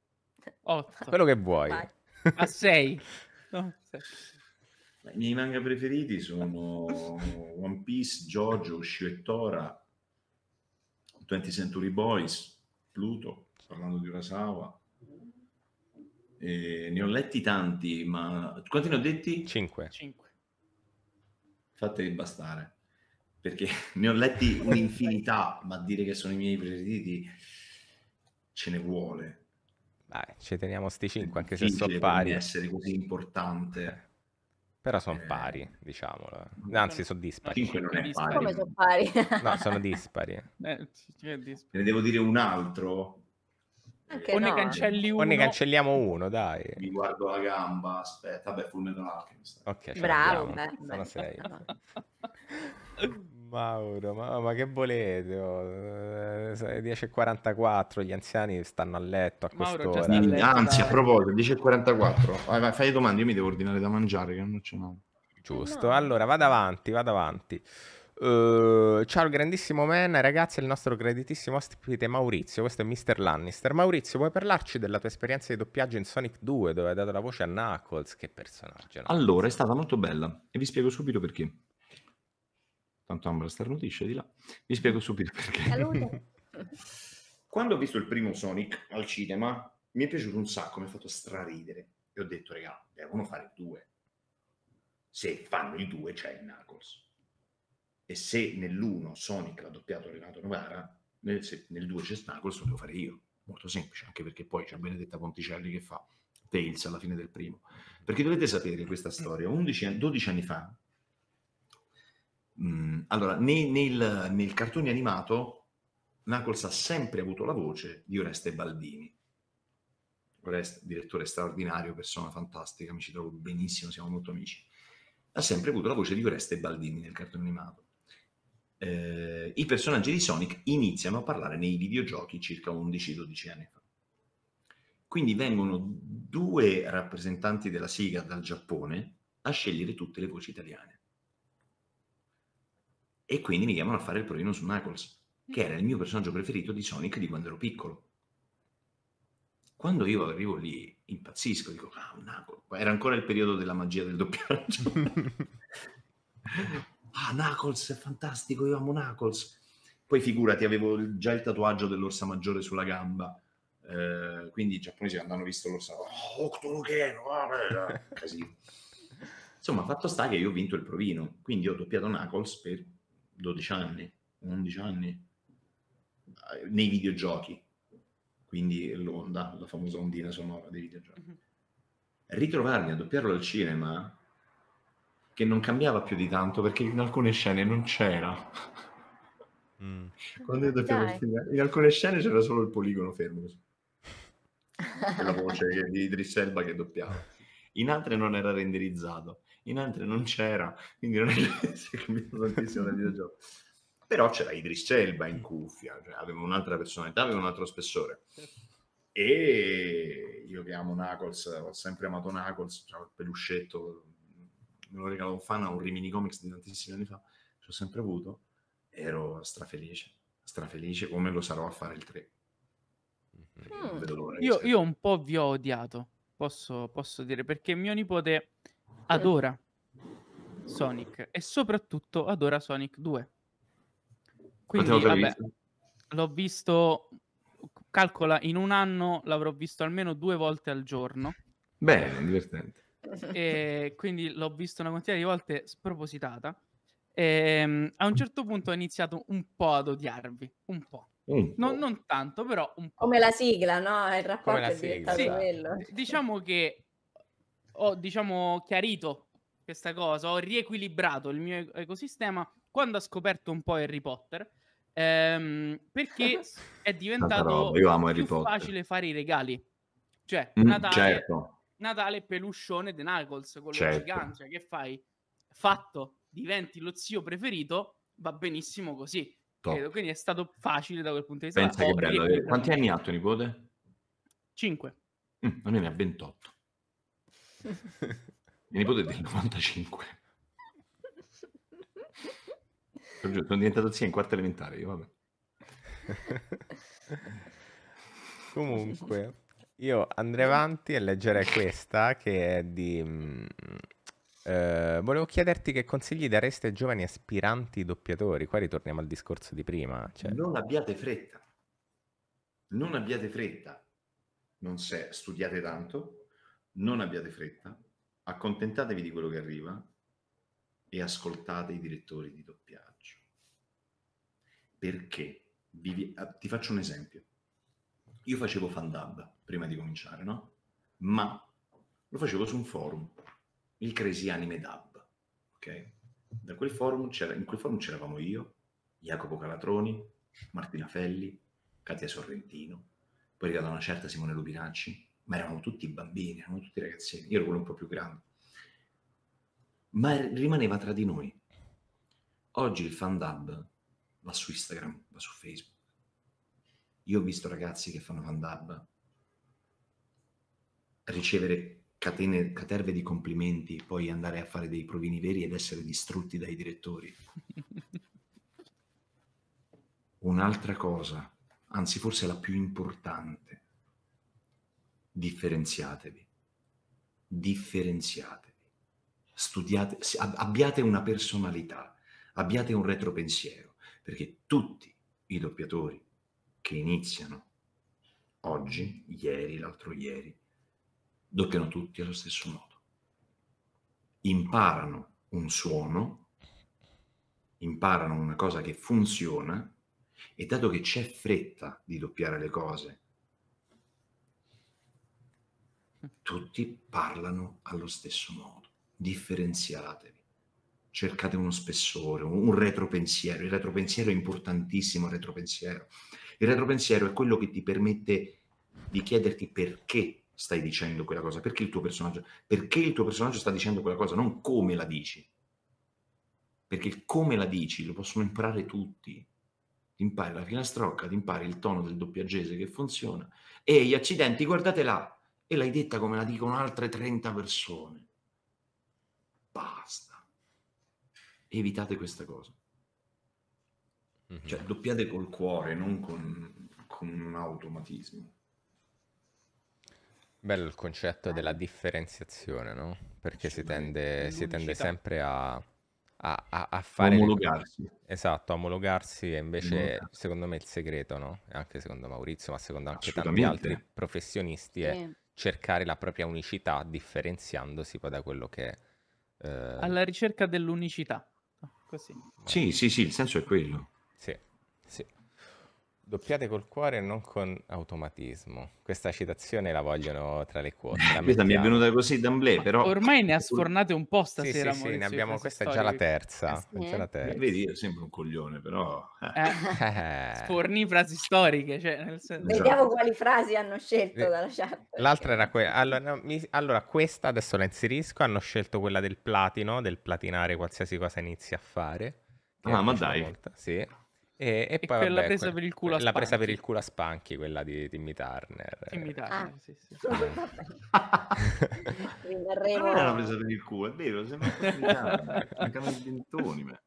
8. Quello che vuoi. A 6. <laughs> No, 6. I miei manga preferiti sono One Piece, Jojo, Shuetora, 20 Century Boys, Pluto, parlando di Urasawa. Eh, ne ho letti tanti, ma quanti ne ho detti? Cinque. Cinque. Fatevi bastare, perché <laughs> ne ho letti un'infinità, ma dire che sono i miei preferiti ce ne vuole. Dai, ci teniamo sti cinque, anche se sono pari. essere così importante però sono eh. pari, diciamolo. Anzi, sono dispari. 5 non è pari. Come sono pari? <laughs> no, sono dispari. Eh, Ne devo dire un altro. Anche o no. ne cancelli uno. O ne cancelliamo uno, dai. Mi guardo la gamba, aspetta, Vabbè, Full Metal Alchemist. Ok, Bravo, beh, Sono 6. <laughs> <laughs> Mauro, ma, ma, che volete? Oh? 10.44, eh, gli anziani stanno a letto a quest'ora. Mauro, Anzi, a proposito, 10.44. Vai, vai, fai le domande, io mi devo ordinare da mangiare che non ce n'ho. Giusto, no. allora vado avanti, vado avanti. Uh, ciao grandissimo man, ragazzi, il nostro graditissimo ospite Maurizio, questo è Mr. Lannister. Maurizio, vuoi parlarci della tua esperienza di doppiaggio in Sonic 2 dove hai dato la voce a Knuckles? Che personaggio. Allora, è stata molto bella e vi spiego subito perché. Tanto Ambra starnutisce di là. Vi spiego subito perché. <laughs> Quando ho visto il primo Sonic al cinema, mi è piaciuto un sacco, mi ha fatto straridere. E ho detto, regà, devono fare due. Se fanno i due c'è il Knuckles. E se nell'uno Sonic l'ha doppiato Renato Novara, nel, se, nel due c'è Knuckles, lo devo fare io. Molto semplice, anche perché poi c'è Benedetta Ponticelli che fa Tails alla fine del primo. Perché dovete sapere questa storia, 11, 12 anni fa, Mm, allora, nel, nel, nel, cartone animato Knuckles ha sempre avuto la voce di Oreste Baldini. Oreste, direttore straordinario, persona fantastica, mi ci trovo benissimo, siamo molto amici. Ha sempre avuto la voce di Oreste Baldini nel cartone animato. Eh, I personaggi di Sonic iniziano a parlare nei videogiochi circa 11-12 anni fa. Quindi vengono due rappresentanti della SIGA dal Giappone a scegliere tutte le voci italiane e quindi mi chiamano a fare il provino su Knuckles, che mm. era il mio personaggio preferito di Sonic di quando ero piccolo. Quando io arrivo lì impazzisco, dico, ah, Knuckles, era ancora il periodo della magia del doppiaggio. <laughs> ah, Knuckles è fantastico, io amo Knuckles. Poi figurati, avevo già il tatuaggio dell'orsa maggiore sulla gamba, eh, quindi i giapponesi hanno visto l'orsa, oh, Octolokeno, ah, <laughs> casino. Insomma, fatto sta che io ho vinto il provino, quindi ho doppiato Knuckles per 12 anni, 11 anni, nei videogiochi, quindi l'onda, la famosa ondina sonora dei videogiochi. Mhm. Ritrovarmi a doppiarlo al cinema, che non cambiava più di tanto perché in alcune scene non c'era. Mm. Quando io il film, in alcune scene c'era solo il poligono fermo, <laughs> la voce di Idris che doppiava. In altre non era renderizzato in altre non c'era, quindi non è che <laughs> si è cambiato tantissimo dal videogioco. Però c'era Idris Elba in cuffia, cioè aveva un'altra personalità, aveva un altro spessore. E io che amo Knuckles, ho sempre amato Knuckles, cioè il peluscetto, me lo regalò un fan a un Rimini Comics di tantissimi anni fa, ci ho sempre avuto, ero strafelice, strafelice come lo sarò a fare il 3. Mm. Mm-hmm. Io, io, un po' vi ho odiato, posso, posso dire, perché mio nipote adora Sonic e soprattutto adora Sonic 2. Quindi, vabbè, l'ho visto, calcola, in un anno l'avrò visto almeno due volte al giorno. Bene, divertente. E quindi l'ho visto una quantità di volte spropositata. E, ehm, a un certo punto ho iniziato un po' ad odiarvi, un po'. Un non, non, tanto, però un po'. Come la sigla, no? Il rapporto è diventato sì, quello. Diciamo che ho diciamo chiarito questa cosa, ho riequilibrato il mio ecosistema quando ha scoperto un po' Harry Potter. Ehm, perché <laughs> è diventato roba, più facile fare i regali. Cioè, mm, Natale, certo. Natale peluscione The Knuckles con certo. lo gigante, che fai? Fatto, diventi lo zio preferito, va benissimo così. Quindi è stato facile da quel punto di vista. Pensa che bello. Eh, quanti anni ha tuo nipote? 5. Mm, non ne ha 28. Mia nipote del 95. sono diventato zia in quarta elementare, io vabbè. Comunque, io andrei avanti a leggere questa che è di... mh, mm, eh, volevo chiederti che consigli dareste ai giovani aspiranti doppiatori. Qua ritorniamo al discorso di prima. cioè- Non abbiate fretta. Non abbiate fretta. Non se studiate tanto, non abbiate fretta, accontentatevi di quello che arriva e ascoltate i direttori di doppiaggio. Perché? Vi, ah, ti faccio un esempio. Io facevo fan fandub prima di cominciare, no? Ma lo facevo su un forum, il Crazy Anime Dub, ok? Da quel forum c'era, in quel forum c'eravamo io, Jacopo Calatroni, Martina Felli, Katia Sorrentino, poi è arrivata una certa Simone Lupinacci, ma erano tutti bambini, erano tutti ragazzini, io ero quello un po' più grande, ma rimaneva tra di noi. Oggi il fan dub va su Instagram, va su Facebook. Io ho visto ragazzi che fanno fan dub ricevere catene, caterve di complimenti, poi andare a fare dei provini veri ed essere distrutti dai direttori. <laughs> Un'altra cosa, anzi forse la più importante, differenziatevi, differenziatevi, studiate, abbiate una personalità, abbiate un retropensiero, perché tutti i doppiatori che iniziano oggi, ieri, l'altro ieri, doppiano tutti allo stesso modo. Imparano un suono, imparano una cosa che funziona e dato che c'è fretta di doppiare le cose tutti parlano allo stesso modo. Differenziatevi. Cercate uno spessore, un retropensiero. Il retropensiero è importantissimo, il retropensiero. Il retropensiero è quello che ti permette di chiederti perché stai dicendo quella cosa, perché il tuo personaggio, perché il tuo personaggio sta dicendo quella cosa, non come la dici. Perché come la dici lo possono imparare tutti. Ti impari la finestrocca, ti impari il tono del doppiagese che funziona. E gli accidenti, guardate là, e l'hai detta come la dicono altre 30 persone. Basta. Evitate questa cosa. Mm-hmm. Cioè, doppiate col cuore, non con, con un automatismo. Bello il concetto della differenziazione, no? Perché si tende, si tende sempre a, a, a, a fare... Omologarsi. Le... Esatto, omologarsi e invece omologarsi. secondo me il segreto, no? Anche secondo Maurizio, ma secondo anche tanti altri professionisti è cercare la propria unicità differenziandosi poi da quello che... Eh... Alla ricerca dell'unicità. Così. Sì, sì, sì, il senso è quello. Sì, sì. Doppiate col cuore e non con automatismo. Questa citazione la vogliono tra le quote. Questa mi è venuta così d'amblè, però... Ormai ne ha <laughs> sfornate un po' stasera, Sì, sì, sì ne abbiamo... Questa è già la terza. Eh, già la eh, terza. Vedi, io sembro un coglione, però... Eh. eh. eh. Sforni frasi storiche, cioè, nel senso... Esatto. Vediamo quali frasi hanno scelto dalla chat. L'altra era quella... Allora, no, mi... allora, questa adesso la inserisco. Hanno scelto quella del platino, del platinare qualsiasi cosa inizi a fare. Ah, ma dai. Molta. Sì. E, e, e poi quella vabbè, presa per il culo a Spanky. La presa per il culo a Spanky, quella di Timmy Turner. Timmy Turner, ah. sì, sì. Rimarremo... <laughs> non è una presa per il culo, è vero, sembra Timmy Turner. Mancano i dentoni, me.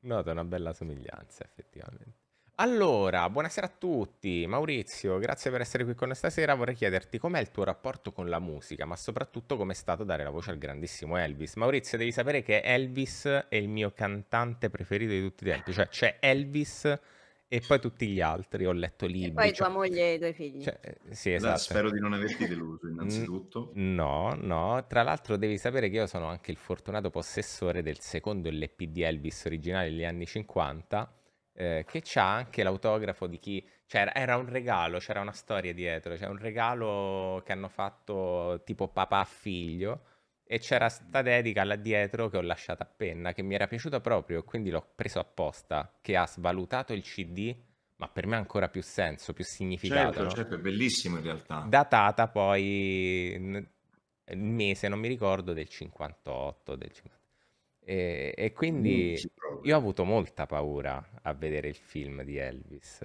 Nota una bella somiglianza, effettivamente. Allora, buonasera a tutti. Maurizio, grazie per essere qui con noi stasera. Vorrei chiederti com'è il tuo rapporto con la musica, ma soprattutto com'è stato dare la voce al grandissimo Elvis. Maurizio, devi sapere che Elvis è il mio cantante preferito di tutti i tempi, cioè c'è Elvis e poi tutti gli altri, ho letto libri. E poi cioè... tua moglie e i tuoi figli. Cioè, eh, sì, esatto. Allora, spero di non averti deluso innanzitutto. No, no, tra l'altro devi sapere che io sono anche il fortunato possessore del secondo LP di Elvis originale degli anni 50 eh, che c'ha anche l'autografo di chi... Cioè era un regalo, c'era una storia dietro, c'è un regalo che hanno fatto tipo papà a figlio e c'era sta dedica là dietro che ho lasciato a penna, che mi era piaciuta proprio, quindi l'ho preso apposta, che ha svalutato il CD, ma per me ha ancora più senso, più significato. Certo, no? certo, è bellissimo in realtà. Datata poi il mese, non mi ricordo, del 58, del 58. E, e quindi io ho avuto molta paura a vedere il film di Elvis,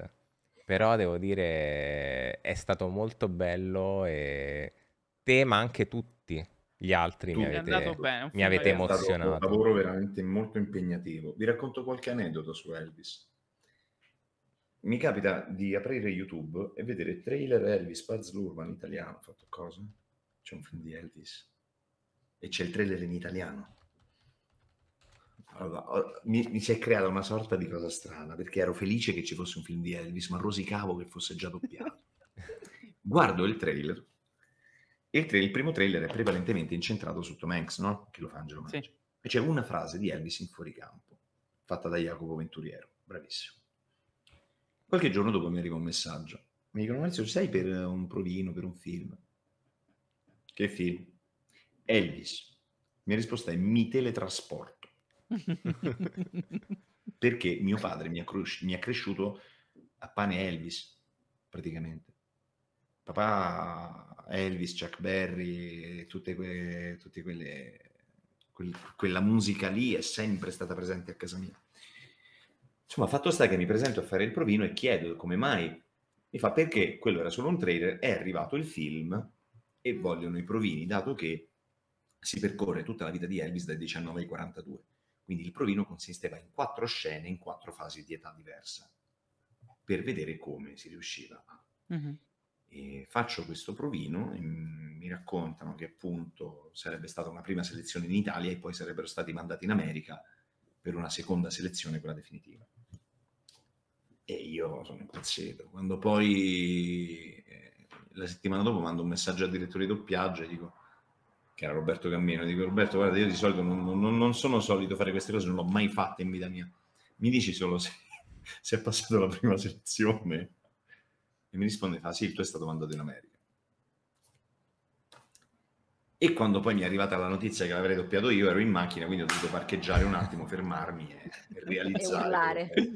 però devo dire è stato molto bello e te ma anche tutti gli altri tu mi avete, bene, mi avete emozionato. È stato un lavoro veramente molto impegnativo. Vi racconto qualche aneddoto su Elvis. Mi capita di aprire YouTube e vedere trailer Elvis Buzz Lurman in italiano. Ho fatto cosa? C'è un film di Elvis e c'è il trailer in italiano. Allora, mi, mi, si è creata una sorta di cosa strana perché ero felice che ci fosse un film di Elvis, ma rosicavo che fosse già doppiato. <laughs> Guardo il trailer. Il, tra- il, primo trailer è prevalentemente incentrato su Tom Hanks, no? Che lo fa Angelo Mangia. Sì. E c'è una frase di Elvis in fuoricampo, fatta da Jacopo Venturiero. Bravissimo. Qualche giorno dopo mi arriva un messaggio. Mi dicono, Maurizio, sei per un provino, per un film? Che film? Elvis. mia risposta è mi teletrasporto <laughs> Perché mio padre mi ha, crus- mi ha cresciuto a pane Elvis, praticamente. Papà Elvis, Chuck Berry, tutte, que- tutte quelle... Que- quella musica lì è sempre stata presente a casa mia. Insomma, fatto sta che mi presento a fare il provino e chiedo come mai. Mi fa perché quello era solo un trailer, è arrivato il film e vogliono i provini, dato che si percorre tutta la vita di Elvis dai 19 ai 42. Quindi il provino consisteva in quattro scene in quattro fasi di età diversa per vedere come si riusciva. Uh-huh. faccio questo provino, mi raccontano che appunto sarebbe stata una prima selezione in Italia e poi sarebbero stati mandati in America per una seconda selezione, quella definitiva. E io sono impazzito. Quando poi eh, la settimana dopo mando un messaggio al direttore di doppiaggio e dico che era Roberto Cammino, dico Roberto guarda io di solito non, non, non sono solito fare queste cose, non l'ho mai fatte in vita mia, mi dici solo se, <laughs> se è passato la prima selezione? E mi risponde, ah sì, tu è stato mandato in America. E quando poi mi è arrivata la notizia che l'avrei doppiato io, ero in macchina, quindi ho dovuto parcheggiare un attimo, fermarmi e, e realizzare. <laughs> e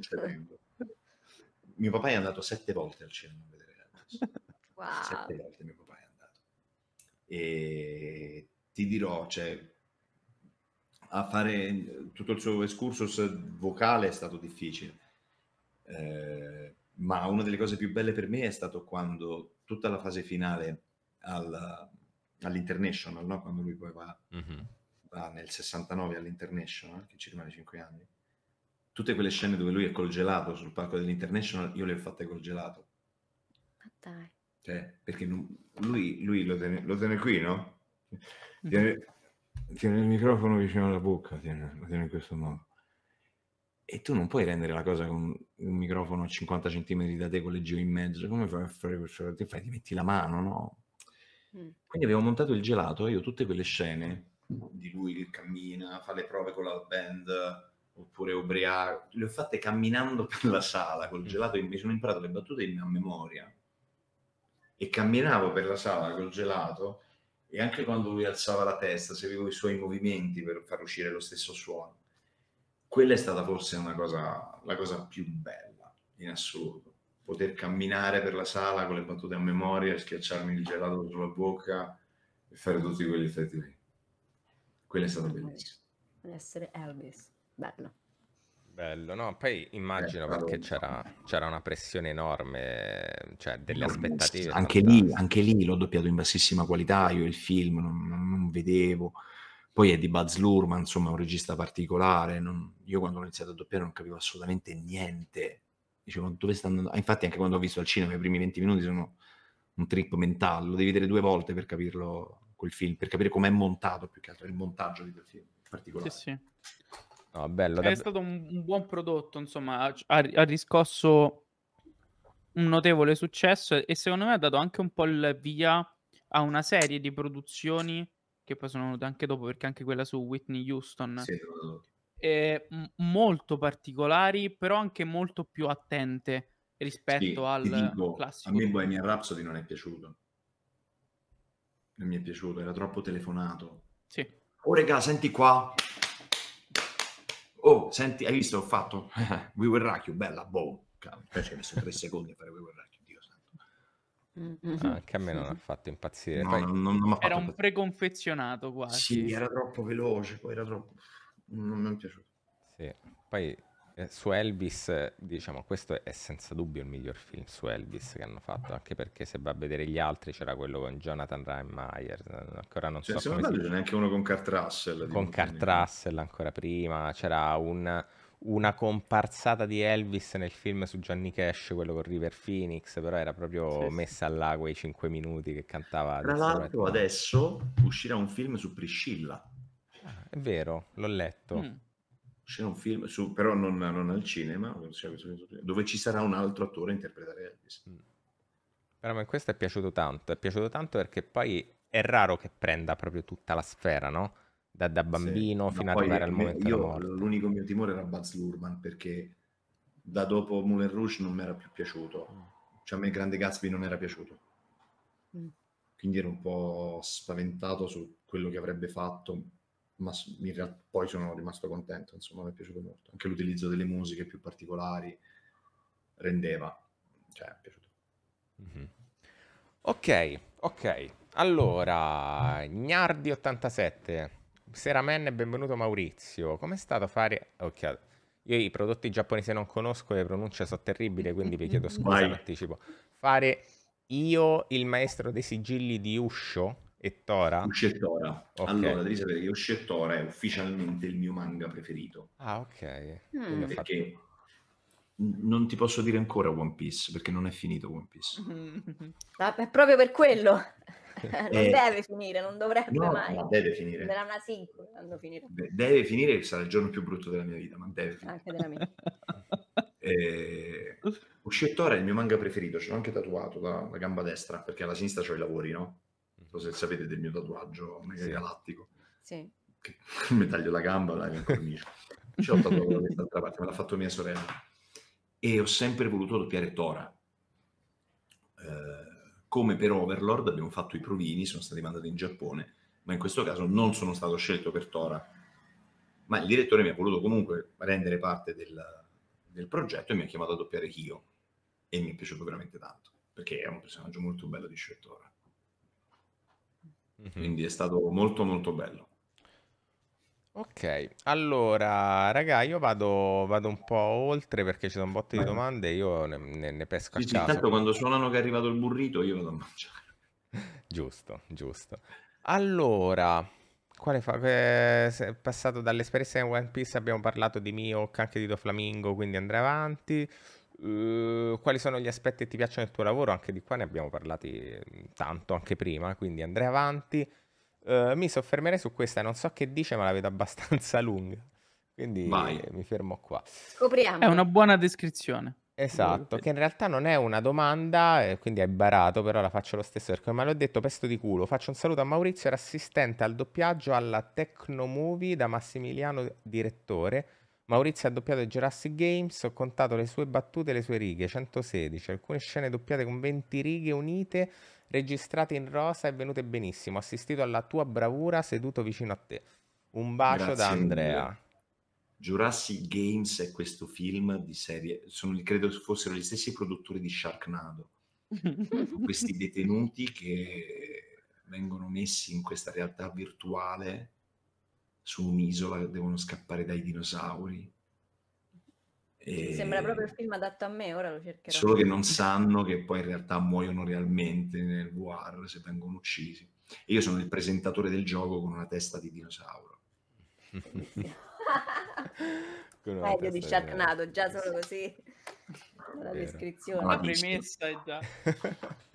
mio papà è andato sette volte al cinema a vedere <laughs> Wow. Sette volte mio papà è andato. E ti dirò, cioè, a fare tutto il suo excursus vocale è stato difficile, eh, ma una delle cose più belle per me è stato quando tutta la fase finale al, all'International, no? quando lui poi va, mm-hmm. va, nel 69 all'International, che ci rimane 5 anni, tutte quelle scene dove lui è col gelato sul palco dell'International, io le ho fatte col gelato. Ma dai. Cioè, perché non, lui, lui, lo, tiene, lo tiene qui, no? tieni, tiene, il microfono vicino alla bocca, lo tiene in questo modo. E tu non puoi rendere la cosa con un microfono a 50 cm da te con le giro in mezzo. Come fai a fare questo? Ti fai, ti metti la mano, no? Mm. Quindi abbiamo montato il gelato io tutte quelle scene di lui che cammina, fa le prove con la band oppure ubriaco, le ho fatte camminando per la sala col mm. gelato, mi sono imparato le battute a memoria e camminavo per la sala col gelato e anche quando lui alzava la testa seguivo i suoi movimenti per far uscire lo stesso suono. Quella è stata forse una cosa, la cosa più bella in assoluto, poter camminare per la sala con le battute a memoria, schiacciarmi il gelato sulla bocca e fare tutti quegli effetti lì. Quella è stata bellissima. Essere Elvis, bello. Bello, no? Poi immagino eh, perché c'era, c'era, una pressione enorme, cioè delle aspettative. Anche lì, anche lì, l'ho doppiato in bassissima qualità, io il film non, non vedevo. Poi è di Buzz Lurman, insomma, un regista particolare. Non, io quando ho iniziato a doppiare non capivo assolutamente niente. Dicevo, dove sta andando? Ah, infatti anche quando ho visto al cinema i primi 20 minuti sono un trip mentale, lo devi vedere due volte per capirlo quel film, per capire com'è montato più che altro, il montaggio di quel film in particolare. Sì, sì. No, bello, cioè, è da... stato un, un, buon prodotto, insomma, ha, ha, riscosso un notevole successo e secondo me ha dato anche un po' il via a una serie di produzioni che poi sono venute anche dopo, perché anche quella su Whitney Houston. Sì, eh, molto particolari, però anche molto più attente rispetto sì, al dico, classico. A me Bohemian Rhapsody non è piaciuto. Non mi è piaciuto, era troppo telefonato. Sì. Oh, regà, senti qua, oh, senti, hai visto, ho fatto <laughs> We Were Racchio, bella, boh, cioè ci ha messo tre secondi a fare We Were Racchio, Dio santo. Ah, anche a me non ha fatto impazzire. No, poi... non, non, non fatto era un preconfezionato quasi. Sì, era troppo veloce, poi era troppo... Non mi è piaciuto. Sì, poi eh, su Elvis, diciamo, questo è senza dubbio il miglior film su Elvis che hanno fatto, anche perché se va a vedere gli altri c'era quello con Jonathan Ryan Myers, ancora non cioè, so se non c'è neanche uno con Kurt Russell. Con Kurt Russell ancora prima, c'era un, una comparsata di Elvis nel film su Johnny Cash, quello con River Phoenix, però era proprio sì, messa sì. là quei 5 minuti che cantava. Tra l'altro adesso uscirà un film su Priscilla. Ah, è vero, l'ho letto. Mm c'è un film, su, però non, non, al cinema, dove ci sarà un altro attore a interpretare Elvis. Mm. Però ma questo è piaciuto tanto, è piaciuto tanto perché poi è raro che prenda proprio tutta la sfera, no? Da, da bambino sì, fino ad arrivare al momento io, morte. L'unico mio timore era Buzz Lurman perché da dopo Moulin Rouge non mi era più piaciuto. Mm. Cioè a me Grande Gatsby non era piaciuto. Mm. Quindi ero un po' spaventato su quello che avrebbe fatto ma in realtà poi sono rimasto contento, insomma mi è piaciuto molto. Anche l'utilizzo delle musiche più particolari rendeva, cioè mi è piaciuto. Mm-hmm. Ok, ok. Allora, Gnardi87, Seramen e benvenuto Maurizio. Com'è stato fare... Ok, io i prodotti giapponesi non conosco, le pronunce sono terribili, quindi vi chiedo scusa in anticipo. Fare io il maestro dei sigilli di Uscio? e Tora? Usci e Tora. Okay. Allora, devi sapere che Usci e Tora è ufficialmente il mio manga preferito. Ah, ok. Mm. Perché non ti posso dire ancora One Piece, perché non è finito One Piece. Mm. <laughs> Ah, è proprio per quello. <laughs> non eh, deve finire, non dovrebbe no, mai. No, deve finire. Sarà una quando finirà. Deve finire, sarà il giorno più brutto della mia vita, ma deve finire. Anche della mia. <laughs> eh, Uscettore è il mio manga preferito, ce l'ho anche tatuato dalla gamba destra, perché alla sinistra ho i lavori, no? lo se sapete del mio tatuaggio mega galattico. Sì. Che <laughs> mi taglio la gamba, la cornice. Ci ho tatuato da parte, me l'ha fatto mia sorella. E ho sempre voluto doppiare Tora. Eh, come per Overlord abbiamo fatto i provini, sono stati mandati in Giappone, ma in questo caso non sono stato scelto per Tora. Ma il direttore mi ha voluto comunque rendere parte del, del progetto e mi ha chiamato a doppiare Kyo E mi è piaciuto veramente tanto, perché è un personaggio molto bello di Tora Mm-hmm. Quindi è stato molto molto bello. Ok, allora raga io vado, vado un po' oltre perché ci sono un botte di domande io ne, ne, ne pesco a sì, caso. Intanto quando suonano che è arrivato il burrito io vado a mangiare. <laughs> Giusto, giusto. Allora, quale fa... Eh, passato dall'esperienza in One Piece abbiamo parlato di Mio, anche di Doflamingo, quindi andrei avanti. Uhm, quali sono gli aspetti che ti piacciono del tuo lavoro? Anche di qua ne abbiamo parlato mhmm, tanto anche prima, quindi andrei avanti. Uh, mi soffermerei su questa, non so che dice, ma la vedo <laughs> abbastanza lunga. Quindi Vai. mi fermo qua. Scopriamo. È una buona descrizione. Esatto, che in realtà non è una domanda, quindi è barato, però la faccio lo stesso perché come l'ho detto, pesto di culo. Faccio un saluto a Maurizio, era assistente al doppiaggio alla Tecnomovie da Massimiliano, direttore Maurizio ha doppiato Jurassic Games, ho contato le sue battute e le sue righe, 116, alcune scene doppiate con 20 righe unite, registrate in rosa e venute benissimo, assistito alla tua bravura seduto vicino a te. Un bacio Grazie da Andrea. Jurassic Games è questo film di serie, sono, credo fossero gli stessi produttori di Sharknado, <laughs> questi detenuti che vengono messi in questa realtà virtuale su un'isola che devono scappare dai dinosauri. E... Sembra proprio il film adatto a me, ora lo cercherò. Solo che non sanno che poi in realtà muoiono realmente nel VR se vengono uccisi. E io sono il presentatore del gioco con una testa di dinosauro. Meglio di Sharknado, già solo così. La descrizione. La premessa è già... <laughs>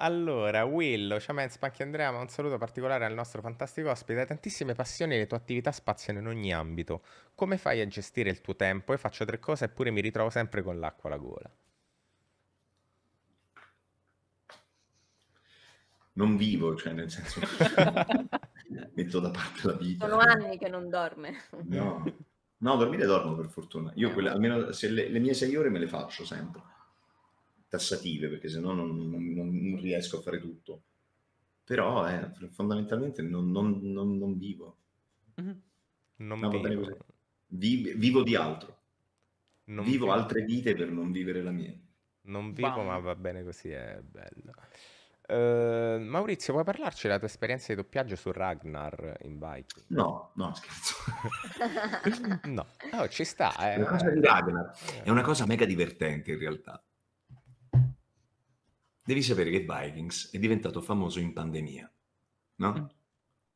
Allora, Willo, Ciamez, Panchi Andrea, ma un saluto particolare al nostro fantastico ospite. Hai tantissime passioni e le tue attività spaziano in ogni ambito. Come fai a gestire il tuo tempo? E faccio tre cose eppure mi ritrovo sempre con l'acqua alla gola. Non vivo, cioè nel senso <laughs> metto da parte la vita. Sono anni che non dorme. No, no dormire dormo per fortuna. Io eh, quelle, almeno le, le mie sei ore me le faccio sempre tassative, perché sennò no non, non, non, riesco a fare tutto. Però eh, fondamentalmente non, non vivo. Mm-hmm. Non no, vivo. Vi, vivo di altro. Vivo, vivo, altre vite per non vivere la mia. Non vivo, Bam. ma va bene così, è bello. Uh, Maurizio, vuoi parlarci della tua esperienza di doppiaggio su Ragnar in Viking? No, no, scherzo. <laughs> no, no, ci sta. Eh. La cosa di Ragnar è una cosa mega divertente in realtà. Devi sapere che Vikings è diventato famoso in pandemia, no?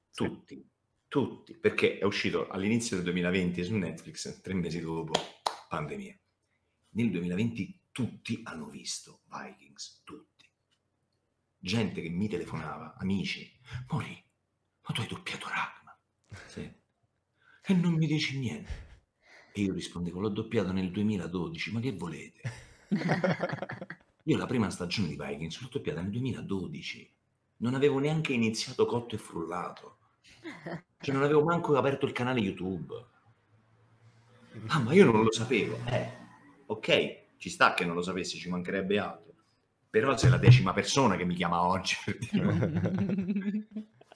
Sì. Mm. Tutti, tutti, perché è uscito all'inizio del 2020 su Netflix, tre mesi dopo pandemia. Nel 2020 tutti hanno visto Vikings, tutti. Gente che mi telefonava, amici, Mori, ma tu hai doppiato Ragma? Sì. E non mi dici niente. E io rispondevo, l'ho doppiato nel 2012, ma che volete? <laughs> <laughs> Io la prima stagione di Vikings l'ho doppiata nel 2012, non avevo neanche iniziato cotto e frullato, cioè non avevo manco aperto il canale YouTube. Ah, ma io non lo sapevo. Eh, ok, ci sta che non lo sapessi, ci mancherebbe altro. Però sei la decima persona che mi chiama oggi.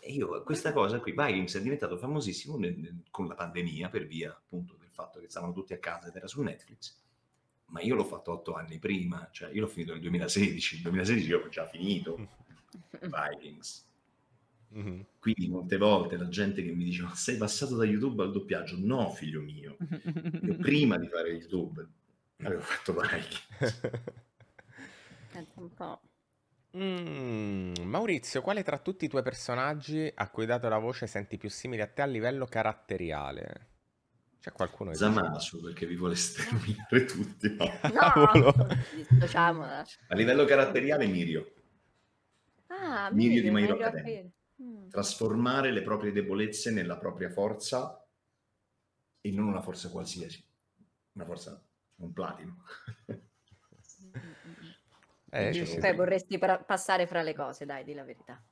e io, questa cosa qui, Vikings è diventato famosissimo nel, nel, con la pandemia per via appunto del fatto che stavano tutti a casa ed era su Netflix ma io l'ho fatto otto anni prima, cioè io l'ho finito nel 2016, nel 2016 io ho già finito <laughs> Vikings. Mm-hmm. Quindi molte volte la gente che mi dice ma sei passato da YouTube al doppiaggio, no figlio mio, io <laughs> prima di fare YouTube avevo fatto Vikings. <laughs> un po'. Mm, Maurizio, quale tra tutti i tuoi personaggi a cui hai dato la voce senti più simile a te a livello caratteriale? C'è cioè, qualcuno che... Zamasu perché vi vuole sterminare tutti. <laughs> No, no diciamola. Eh. A livello caratteriale Mirio. Ah, Mirio, di Mairo Hero Mm. Trasformare le proprie debolezze nella propria forza e non una forza qualsiasi. Una forza, un platino. Mm, mm, mm, eh, cioè, vorresti pra- passare fra le cose, dai, di la verità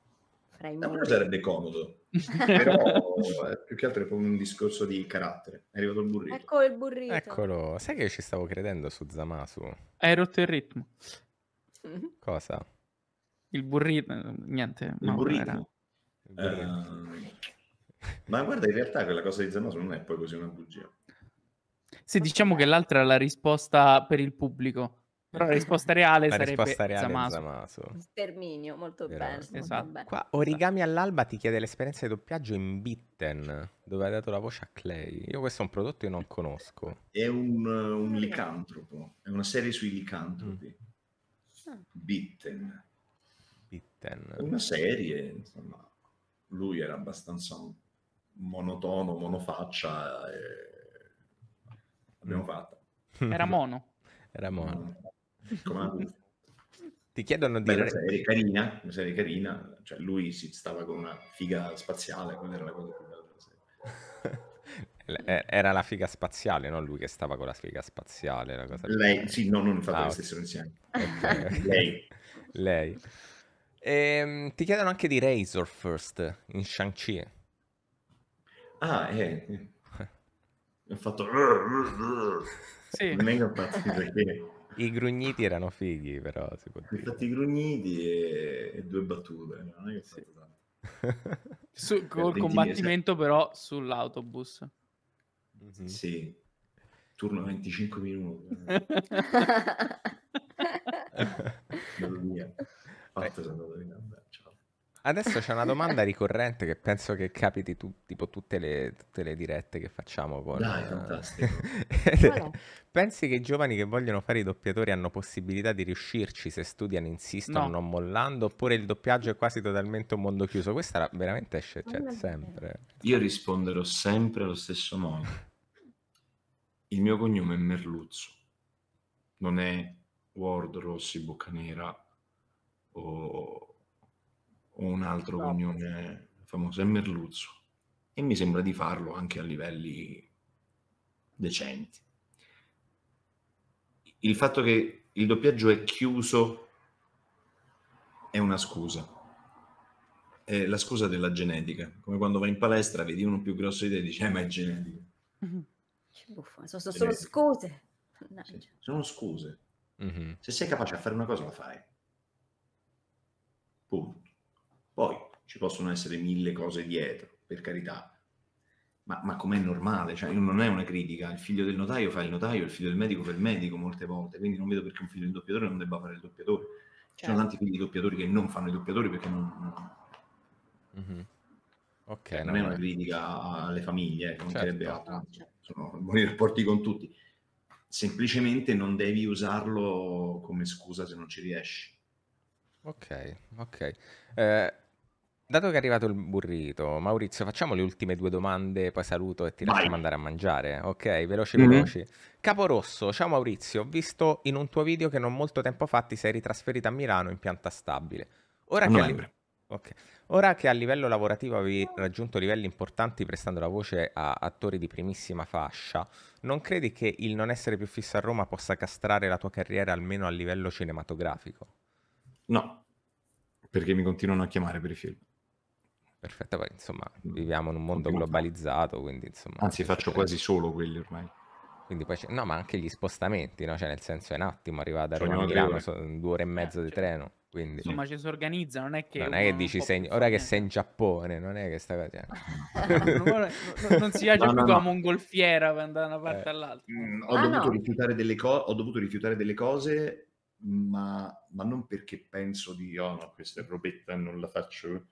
fra i muri. sarebbe comodo, <laughs> però eh, più che altro è proprio un discorso di carattere. È arrivato il burrito. Ecco il burrito. Eccolo, sai che ci stavo credendo su Zamasu? Hai rotto il ritmo. <laughs> Cosa? Il burrito, eh, niente. Il no, burrito. Ehm, ma guarda, in realtà quella cosa di Zamasu non è poi così una bugia. Sì, diciamo che l'altra è la risposta per il pubblico però la risposta reale la sarebbe risposta reale Zamasu. Zamasu. Sperminio, molto Veramente. bene. Esatto. Qua Origami all'alba ti chiede l'esperienza di doppiaggio in Bitten, dove hai dato la voce a Clay. Io questo è un prodotto che non conosco. È un, un licantropo, è una serie sui licantropi. Mm. Bitten. Bitten. Una serie, insomma. Lui era abbastanza monotono, monofaccia. E... Abbiamo mm. fatto. Era mono. Era mono. Ti chiedono di... Beh, la carina, una serie carina, cioè lui si stava con una figa spaziale, quella era la cosa più bella della serie. <laughs> Eh, era la figa spaziale, non lui che stava con la figa spaziale. La cosa Lei, più... sì, no, non infatti ah, stessero insieme. Okay. <laughs> Lei. Lei. E, ehm, ti chiedono anche di Razor First in Shang-Chi. Ah, eh. <laughs> Ho fatto... sì. Non è che ho fatto perché... I grugniti erano fighi, però. Si può dire. Infatti, i grugniti e, e due battute. Non è che sì. <laughs> Su, col combattimento, mesi. Cioè. però, sull'autobus. Mm-hmm. Sì, turno 25 minuti. Vado <laughs> via. Fatto, sono andato in abbraccio. Adesso c'è una <laughs> domanda ricorrente che penso che capiti tu, tipo tutte le, tutte le, dirette che facciamo con... Dai, uh... fantastico. Eh, <laughs> pensi che i giovani che vogliono fare i doppiatori hanno possibilità di riuscirci se studiano, insistono, no. non mollando, oppure il doppiaggio è quasi totalmente un mondo chiuso? Questa era veramente esce cioè, sempre. Io risponderò sempre allo stesso modo. Il mio cognome è Merluzzo, non è Ward, Rossi, Boccanera o un altro esatto. no. cognome famoso, è Merluzzo. E mi sembra di farlo anche a livelli decenti. Il fatto che il doppiaggio è chiuso è una scusa. È la scusa della genetica. Come quando vai in palestra, vedi uno più grosso di te e dici, eh, ma è genetica. Mm-hmm. Buffa, sono, sono scuse. Sì, sono scuse. Mm-hmm. Se sei capace a fare una cosa, la fai. Punto. Poi ci possono essere mille cose dietro, per carità, ma, ma com'è normale? Cioè, non è una critica. Il figlio del notaio fa il notaio, il figlio del medico fa il medico molte volte, quindi non vedo perché un figlio del doppiatore non debba fare il doppiatore. Certo. Ci sono certo. tanti figli di doppiatori che non fanno i doppiatori perché non... Mm-hmm. Ok, cioè, non, non è una critica alle famiglie, eh, non sarebbe certo. altro. Certo. Sono buoni rapporti con tutti. Semplicemente non devi usarlo come scusa se non ci riesci. Ok, ok. Eh, Dato che è arrivato il burrito, Maurizio, facciamo le ultime due domande, poi saluto e ti Vai. lasciamo andare a mangiare. Ok, veloci, mm-hmm. veloci. Caporosso, ciao Maurizio, ho visto in un tuo video che non molto tempo fa ti sei ritrasferito a Milano in pianta stabile. Ora che, li... okay. Ora che, a livello lavorativo avevi raggiunto livelli importanti prestando la voce a attori di primissima fascia, non credi che il non essere più fisso a Roma possa castrare la tua carriera almeno a livello cinematografico? No, perché mi continuano a chiamare per i film perfetto, poi insomma mm. viviamo in un mondo globalizzato, quindi insomma... Anzi faccio quasi solo quelli ormai. Quindi poi no, ma anche gli spostamenti, no? cioè nel senso è un attimo arrivare da Roma a Milano, sono due ore e eh, mezzo di cioè, treno. Quindi... Insomma, ci si organizza, non è che... Non è che dici, sei... ora che sei in Giappone, non è che sta cosa... Cioè, <laughs> non, non, si viaggia no, più no, come no. mongolfiera per andare da una parte eh. all'altra. Mm, ho, ah, dovuto rifiutare delle co- ho dovuto rifiutare delle cose, ma, ma non perché penso di, oh no, questa è robetta, non la faccio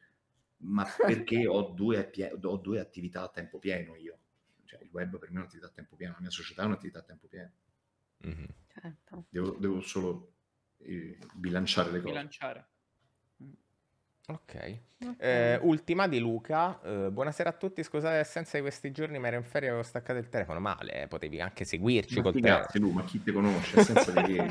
ma perché <laughs> ho due, ho due, attività a tempo pieno io. Cioè, il web per me è un'attività a tempo pieno, la mia società è un'attività a tempo pieno. Mm-hmm. Certo. Devo, devo, solo eh, bilanciare le cose. Bilanciare. Ok. okay. Eh, ultima di Luca. Eh, buonasera a tutti, scusate l'assenza di questi giorni, ma ero in ferie e avevo staccato il telefono. Male, eh, potevi anche seguirci ma col telefono. Grazie, Luca. chi ti conosce? Senza di <laughs> eh,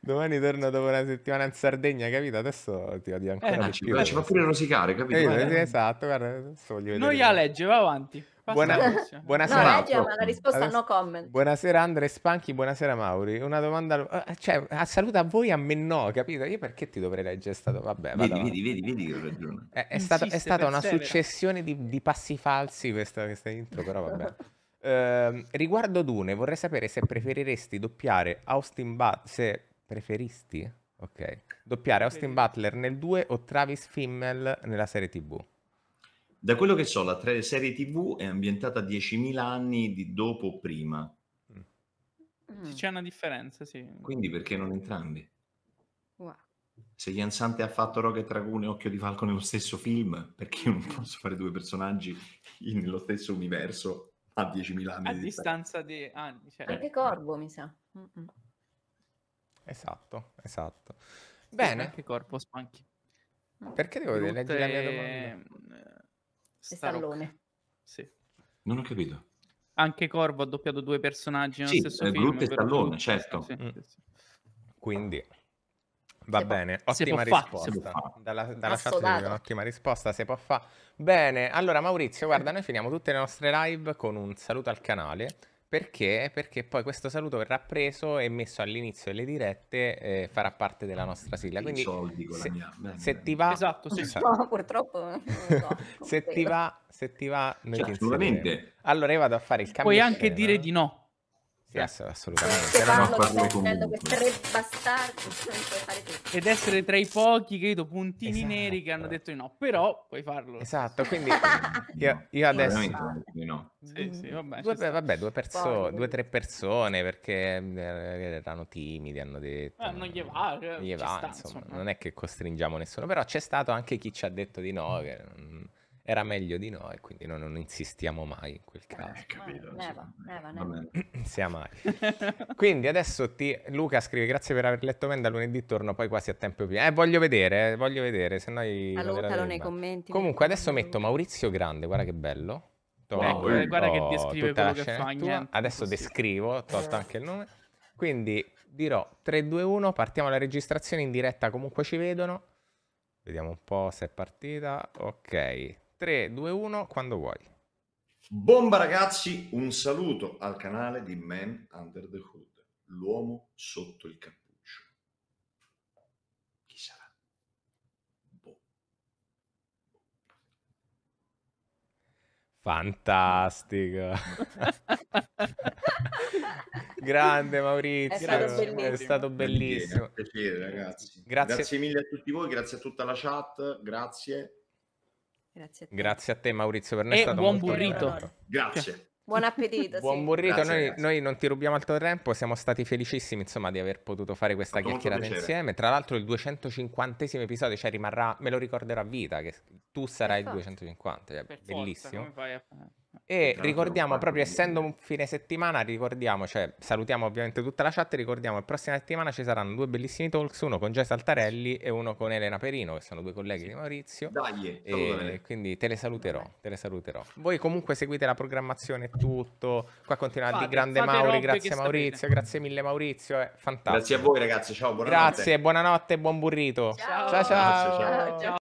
Domani torno dopo una settimana in Sardegna, capito? Adesso ti odio ancora. Eh, ci, più, ci fa pure rosicare, capito? capito? Eh, esatto, guarda, Noi a legge, va avanti. Buona, <laughs> buonasera. No, leggila, ma la risposta Adesso... no comment. Buonasera Andre Spanchi, buonasera Mauri. Una domanda, eh, cioè, saluta a voi, a me no, capito? Io perché ti dovrei leggere? È stato, vabbè, vedi, vado, vedi, vedi, vedi, che ho ragione. È, è, stato, è stata una severa. successione di, di, passi falsi questa, questa intro, però vabbè. eh, riguardo Dune, vorrei sapere se preferiresti doppiare Austin Butler, se preferisti, ok, doppiare Austin Butler nel 2 o Travis Fimmel nella serie TV. Da quello che so, la serie TV è ambientata 10.000 anni di dopo o prima. Mm. C'è una differenza, sì. Quindi perché non entrambi? Wow. Se Jansante ha fatto Rocket Raccoon e Occhio di Falco nello stesso film, perché io non mm. posso fare due personaggi in, nello stesso universo a 10.000 anni? A di distanza di anni. Cioè. Anche Corvo, mi sa. Mm-mm. Esatto, esatto. Bene. Anche Corvo, spanchi. Perché devo Brutte... dire la mia domanda? Mm, Stallone. Sì. Non ho capito. Anche Corvo ha doppiato due personaggi nello sì, stesso eh, film. Groot e Stallone, per... certo. Sì, mm. sì, sì. Quindi Va se bene, può, ottima risposta. dalla dalla chat un'ottima risposta, se può fare. Bene, allora Maurizio, guarda, noi finiamo tutte le nostre live con un saluto al canale perché? Perché poi questo saluto verrà preso e messo all'inizio delle dirette, eh, farà parte della nostra sigla. Quindi, se, eh, ti va, esatto, sì, No, esatto. <laughs> purtroppo. No, <laughs> se, ti va, se ti va, assolutamente. Allora, io vado a fare il cambio. Puoi anche dire di no. Sì, essere assolutamente. Erano a tre bastardi Ed essere tra i pochi, credo, puntini esatto. neri che hanno detto di no, però puoi farlo. Esatto, quindi <laughs> io, io adesso... No. Sì, sì, mm, vabbè, due, vabbè, due, perso- due, tre persone perché eh, erano timidi, hanno detto... Eh, non gli va, eh, gli va sta, insomma, insomma. non è che costringiamo nessuno, però c'è stato anche chi ci ha detto di no, che... Mm, era meglio di noi, quindi noi non insistiamo mai in quel eh, caso. Eh, capito. Neva, neva, neva. Sia mai. <laughs> quindi adesso ti... Luca scrive grazie per aver letto Menda lunedì, torno poi quasi a tempo pieno. Eh, voglio vedere, eh, voglio vedere, se no... Allora, nei commenti. Comunque adesso metto Maurizio Grande, guarda che bello. Wow, ecco, eh, guarda che descrive quello che fa, niente, Adesso così. descrivo, ho tolto eh. anche il nome. Quindi dirò 3, 2, 1, partiamo la registrazione in diretta comunque ci vedono. Vediamo un po' se è partita. Ok. 3, 2, 1, quando vuoi. Bomba ragazzi, un saluto al canale di Man Under the Hood, l'uomo sotto il cappuccio. Chi sarà? Boh. Fantastico. <laughs> Grande Maurizio, è stato bellissimo. È stato bellissimo. È piacere, grazie. grazie. Grazie mille a tutti voi, grazie a tutta la chat, grazie Grazie a te, Grazie a te Maurizio per noi e è stato buon burrito. Divertente. Grazie. Buon appetito. <laughs> Buon sì. burrito, grazie, noi, grazie. noi, non ti rubiamo altro tempo, siamo stati felicissimi insomma di aver potuto fare questa chiacchierata insieme. Tra l'altro il 250 episodio cioè, rimarrà, me lo ricorderò a vita, che tu sarai il 250, esatto. cioè, bellissimo. Forza, e ricordiamo, proprio essendo un fine settimana, ricordiamo, cioè salutiamo ovviamente tutta la chat, ricordiamo che la prossima settimana ci saranno due bellissimi talks, uno con Jay Saltarelli e uno con Elena Perino, che sono due colleghi di Maurizio. Dai, e quindi te le saluterò, te le saluterò. Voi comunque seguite la programmazione e tutto, qua continuate di grande Mauri, grazie Maurizio, grazie mille Maurizio, è fantastico. Grazie a voi ragazzi, ciao, buonanotte. Grazie, buonanotte, buon burrito. ciao. ciao. ciao. ciao.